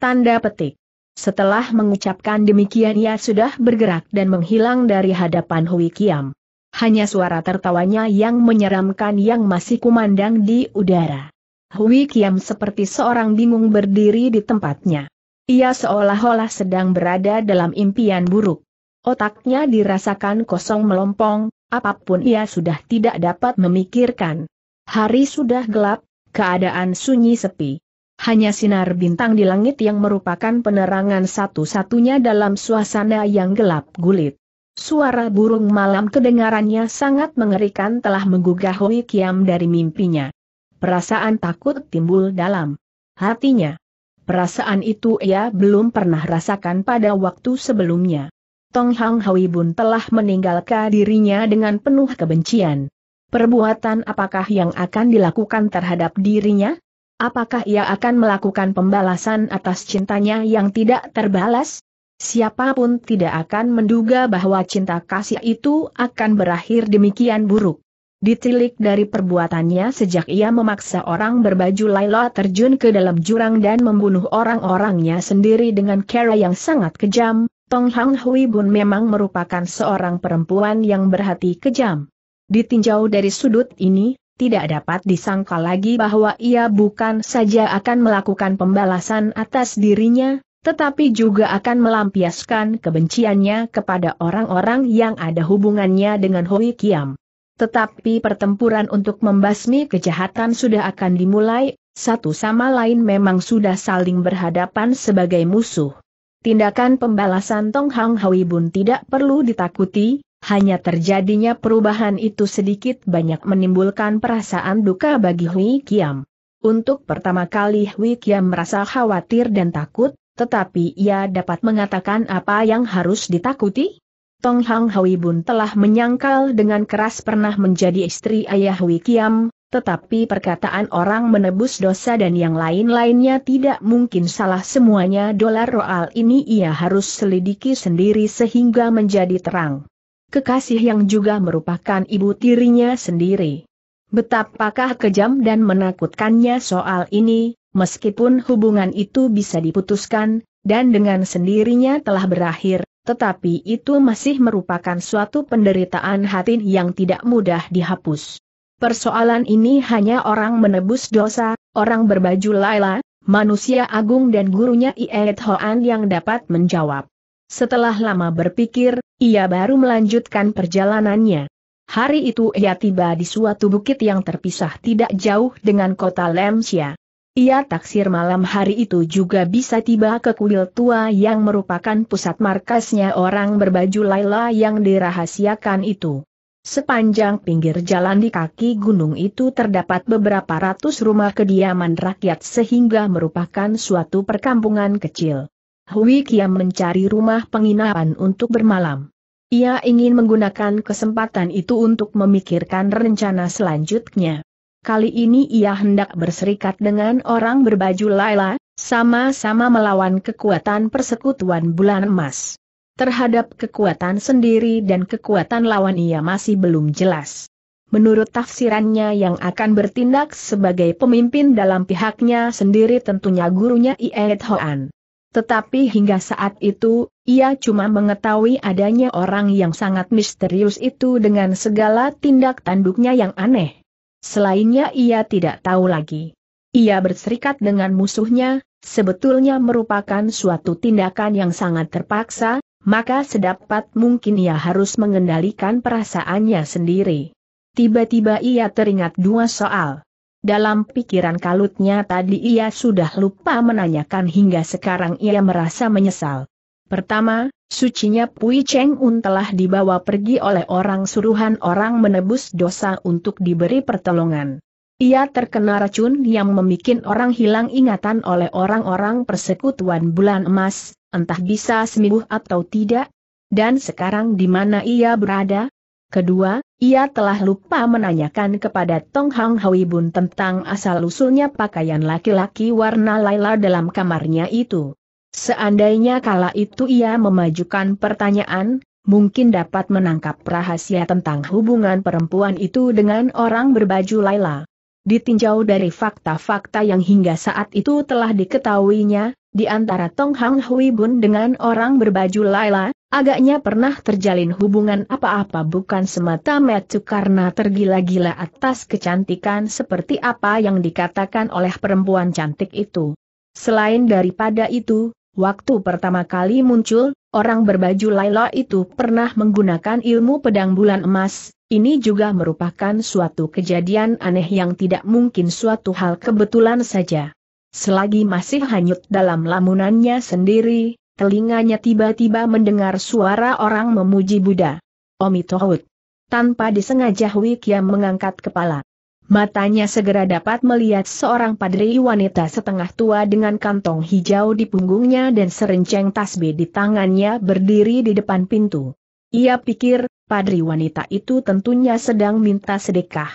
Tanda petik. Setelah mengucapkan demikian ia sudah bergerak dan menghilang dari hadapan Hui Kiam. Hanya suara tertawanya yang menyeramkan yang masih kumandang di udara. Hui Kiam seperti seorang bingung berdiri di tempatnya. Ia seolah-olah sedang berada dalam impian buruk. Otaknya dirasakan kosong melompong, apapun ia sudah tidak dapat memikirkan. Hari sudah gelap, keadaan sunyi sepi hanya sinar bintang di langit yang merupakan penerangan satu-satunya dalam suasana yang gelap gulit. Suara burung malam kedengarannya sangat mengerikan telah menggugah Hui Kiam dari mimpinya. Perasaan takut timbul dalam hatinya. Perasaan itu ia belum pernah rasakan pada waktu sebelumnya. Tong Hang Hui Bun telah meninggalkan dirinya dengan penuh kebencian. Perbuatan apakah yang akan dilakukan terhadap dirinya? apakah ia akan melakukan pembalasan atas cintanya yang tidak terbalas? Siapapun tidak akan menduga bahwa cinta kasih itu akan berakhir demikian buruk. Ditilik dari perbuatannya sejak ia memaksa orang berbaju Laila terjun ke dalam jurang dan membunuh orang-orangnya sendiri dengan cara yang sangat kejam, Tong Hang Hui Bun memang merupakan seorang perempuan yang berhati kejam. Ditinjau dari sudut ini, tidak dapat disangka lagi bahwa ia bukan saja akan melakukan pembalasan atas dirinya, tetapi juga akan melampiaskan kebenciannya kepada orang-orang yang ada hubungannya dengan Hoi Kiam. Tetapi pertempuran untuk membasmi kejahatan sudah akan dimulai, satu sama lain memang sudah saling berhadapan sebagai musuh. Tindakan pembalasan Tong Hang Hawi Bun tidak perlu ditakuti, hanya terjadinya perubahan itu sedikit banyak menimbulkan perasaan duka bagi Hui Kiam. Untuk pertama kali Hui Kiam merasa khawatir dan takut, tetapi ia dapat mengatakan apa yang harus ditakuti. Tong Hang Hui Bun telah menyangkal dengan keras pernah menjadi istri ayah Hui Kiam, tetapi perkataan orang menebus dosa dan yang lain-lainnya tidak mungkin salah semuanya dolar roal ini ia harus selidiki sendiri sehingga menjadi terang kekasih yang juga merupakan ibu tirinya sendiri. Betapakah kejam dan menakutkannya soal ini, meskipun hubungan itu bisa diputuskan, dan dengan sendirinya telah berakhir, tetapi itu masih merupakan suatu penderitaan hati yang tidak mudah dihapus. Persoalan ini hanya orang menebus dosa, orang berbaju Laila, manusia agung dan gurunya Iet Hoan yang dapat menjawab. Setelah lama berpikir, ia baru melanjutkan perjalanannya. Hari itu ia tiba di suatu bukit yang terpisah tidak jauh dengan kota Lemsia. Ia taksir malam hari itu juga bisa tiba ke kuil tua yang merupakan pusat markasnya orang berbaju Laila yang dirahasiakan itu. Sepanjang pinggir jalan di kaki gunung itu terdapat beberapa ratus rumah kediaman rakyat sehingga merupakan suatu perkampungan kecil. Hui Kiam mencari rumah penginapan untuk bermalam. Ia ingin menggunakan kesempatan itu untuk memikirkan rencana selanjutnya. Kali ini ia hendak berserikat dengan orang berbaju Laila, sama-sama melawan kekuatan persekutuan bulan emas. Terhadap kekuatan sendiri dan kekuatan lawan ia masih belum jelas. Menurut tafsirannya yang akan bertindak sebagai pemimpin dalam pihaknya sendiri tentunya gurunya Iet Hoan. Tetapi hingga saat itu, ia cuma mengetahui adanya orang yang sangat misterius itu dengan segala tindak tanduknya yang aneh. Selainnya ia tidak tahu lagi. Ia berserikat dengan musuhnya, sebetulnya merupakan suatu tindakan yang sangat terpaksa, maka sedapat mungkin ia harus mengendalikan perasaannya sendiri. Tiba-tiba ia teringat dua soal. Dalam pikiran kalutnya tadi ia sudah lupa menanyakan hingga sekarang ia merasa menyesal. Pertama, sucinya Pui Cheng Un telah dibawa pergi oleh orang suruhan orang menebus dosa untuk diberi pertolongan. Ia terkena racun yang membuat orang hilang ingatan oleh orang-orang persekutuan bulan emas, entah bisa sembuh atau tidak. Dan sekarang di mana ia berada, Kedua, ia telah lupa menanyakan kepada Tong Hang Hui Bun tentang asal-usulnya pakaian laki-laki warna Laila dalam kamarnya itu. Seandainya kala itu ia memajukan pertanyaan, mungkin dapat menangkap rahasia tentang hubungan perempuan itu dengan orang berbaju Laila. Ditinjau dari fakta-fakta yang hingga saat itu telah diketahuinya, di antara Tong Hang Hui Bun dengan orang berbaju Laila, Agaknya pernah terjalin hubungan apa-apa bukan semata metu karena tergila-gila atas kecantikan seperti apa yang dikatakan oleh perempuan cantik itu. Selain daripada itu, waktu pertama kali muncul, orang berbaju Laila itu pernah menggunakan ilmu pedang bulan emas, ini juga merupakan suatu kejadian aneh yang tidak mungkin suatu hal kebetulan saja. Selagi masih hanyut dalam lamunannya sendiri, telinganya tiba-tiba mendengar suara orang memuji Buddha. Omitohut. Tanpa disengaja Hui Kiam mengangkat kepala. Matanya segera dapat melihat seorang padri wanita setengah tua dengan kantong hijau di punggungnya dan serenceng tasbih di tangannya berdiri di depan pintu. Ia pikir, padri wanita itu tentunya sedang minta sedekah.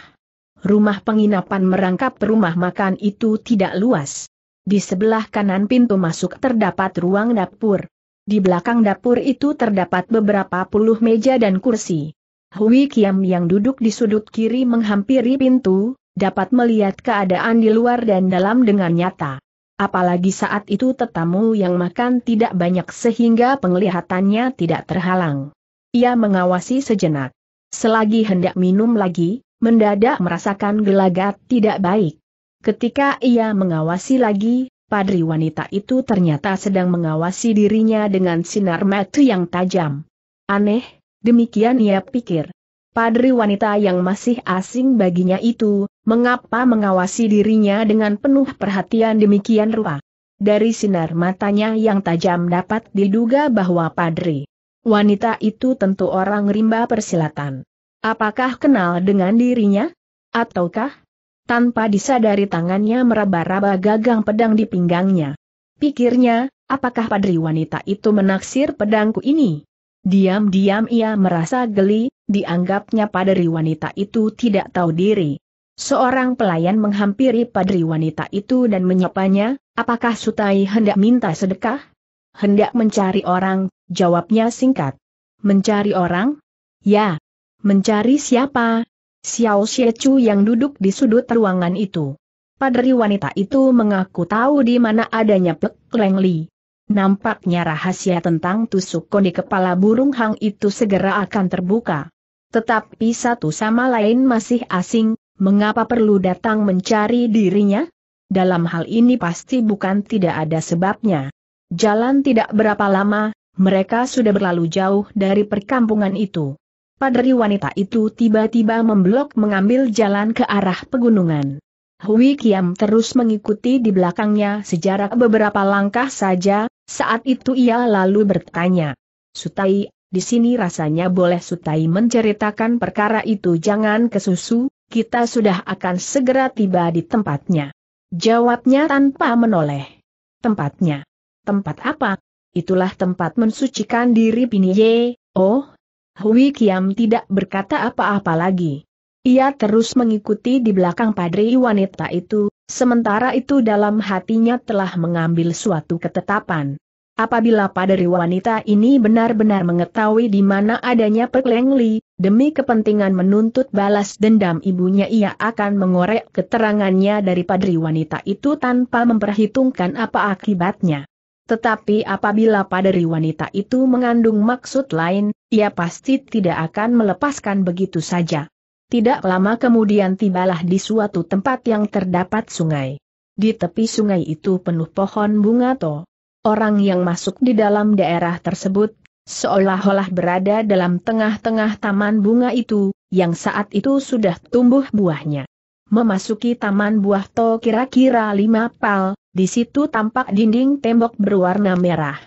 Rumah penginapan merangkap rumah makan itu tidak luas. Di sebelah kanan pintu masuk terdapat ruang dapur. Di belakang dapur itu terdapat beberapa puluh meja dan kursi. Hui Kiam yang duduk di sudut kiri menghampiri pintu, dapat melihat keadaan di luar dan dalam dengan nyata. Apalagi saat itu tetamu yang makan tidak banyak sehingga penglihatannya tidak terhalang. Ia mengawasi sejenak. Selagi hendak minum lagi, mendadak merasakan gelagat tidak baik. Ketika ia mengawasi lagi, padri wanita itu ternyata sedang mengawasi dirinya dengan sinar mata yang tajam. Aneh, demikian ia pikir. Padri wanita yang masih asing baginya itu, mengapa mengawasi dirinya dengan penuh perhatian demikian rupa? Dari sinar matanya yang tajam dapat diduga bahwa padri wanita itu tentu orang rimba persilatan. Apakah kenal dengan dirinya? Ataukah tanpa disadari tangannya meraba-raba gagang pedang di pinggangnya. Pikirnya, apakah padri wanita itu menaksir pedangku ini? Diam-diam ia merasa geli, dianggapnya padri wanita itu tidak tahu diri. Seorang pelayan menghampiri padri wanita itu dan menyapanya, apakah Sutai hendak minta sedekah? Hendak mencari orang, jawabnya singkat. Mencari orang? Ya. Mencari siapa? Xiao Xiechu yang duduk di sudut ruangan itu. Padri wanita itu mengaku tahu di mana adanya Pek Leng Li. Nampaknya rahasia tentang tusuk di kepala burung hang itu segera akan terbuka. Tetapi satu sama lain masih asing, mengapa perlu datang mencari dirinya? Dalam hal ini pasti bukan tidak ada sebabnya. Jalan tidak berapa lama, mereka sudah berlalu jauh dari perkampungan itu padri wanita itu tiba-tiba memblok mengambil jalan ke arah pegunungan. Hui Kiam terus mengikuti di belakangnya sejarah beberapa langkah saja, saat itu ia lalu bertanya. Sutai, di sini rasanya boleh Sutai menceritakan perkara itu jangan kesusu, kita sudah akan segera tiba di tempatnya. Jawabnya tanpa menoleh. Tempatnya. Tempat apa? Itulah tempat mensucikan diri Pinie. oh, Hui Kiam tidak berkata apa-apa lagi. Ia terus mengikuti di belakang padri wanita itu, sementara itu dalam hatinya telah mengambil suatu ketetapan. Apabila padri wanita ini benar-benar mengetahui di mana adanya Pek Leng Li, demi kepentingan menuntut balas dendam ibunya ia akan mengorek keterangannya dari padri wanita itu tanpa memperhitungkan apa akibatnya. Tetapi apabila paderi wanita itu mengandung maksud lain, ia pasti tidak akan melepaskan begitu saja. Tidak lama kemudian tibalah di suatu tempat yang terdapat sungai. Di tepi sungai itu penuh pohon bunga to. Orang yang masuk di dalam daerah tersebut, seolah-olah berada dalam tengah-tengah taman bunga itu, yang saat itu sudah tumbuh buahnya memasuki taman buah to kira-kira lima pal, di situ tampak dinding tembok berwarna merah.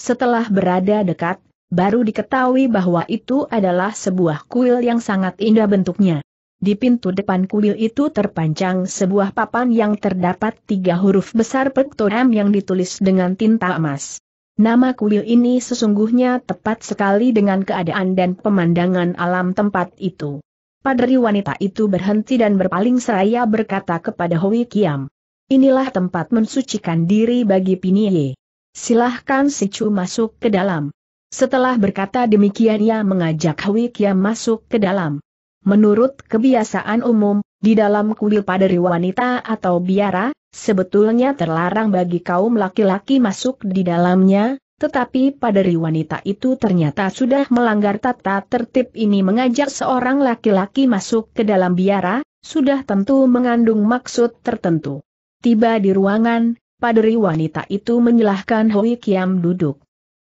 Setelah berada dekat, baru diketahui bahwa itu adalah sebuah kuil yang sangat indah bentuknya. Di pintu depan kuil itu terpanjang sebuah papan yang terdapat tiga huruf besar pektoram yang ditulis dengan tinta emas. Nama kuil ini sesungguhnya tepat sekali dengan keadaan dan pemandangan alam tempat itu. Padri wanita itu berhenti dan berpaling seraya berkata kepada Hui Kiam. Inilah tempat mensucikan diri bagi Pinie. Silahkan si Chu masuk ke dalam. Setelah berkata demikian ia mengajak Hui Kia masuk ke dalam. Menurut kebiasaan umum, di dalam kuil paderi wanita atau biara, sebetulnya terlarang bagi kaum laki-laki masuk di dalamnya, tetapi paderi wanita itu ternyata sudah melanggar tata tertib ini mengajak seorang laki-laki masuk ke dalam biara, sudah tentu mengandung maksud tertentu. Tiba di ruangan, paderi wanita itu menyilahkan Hui Kiam duduk.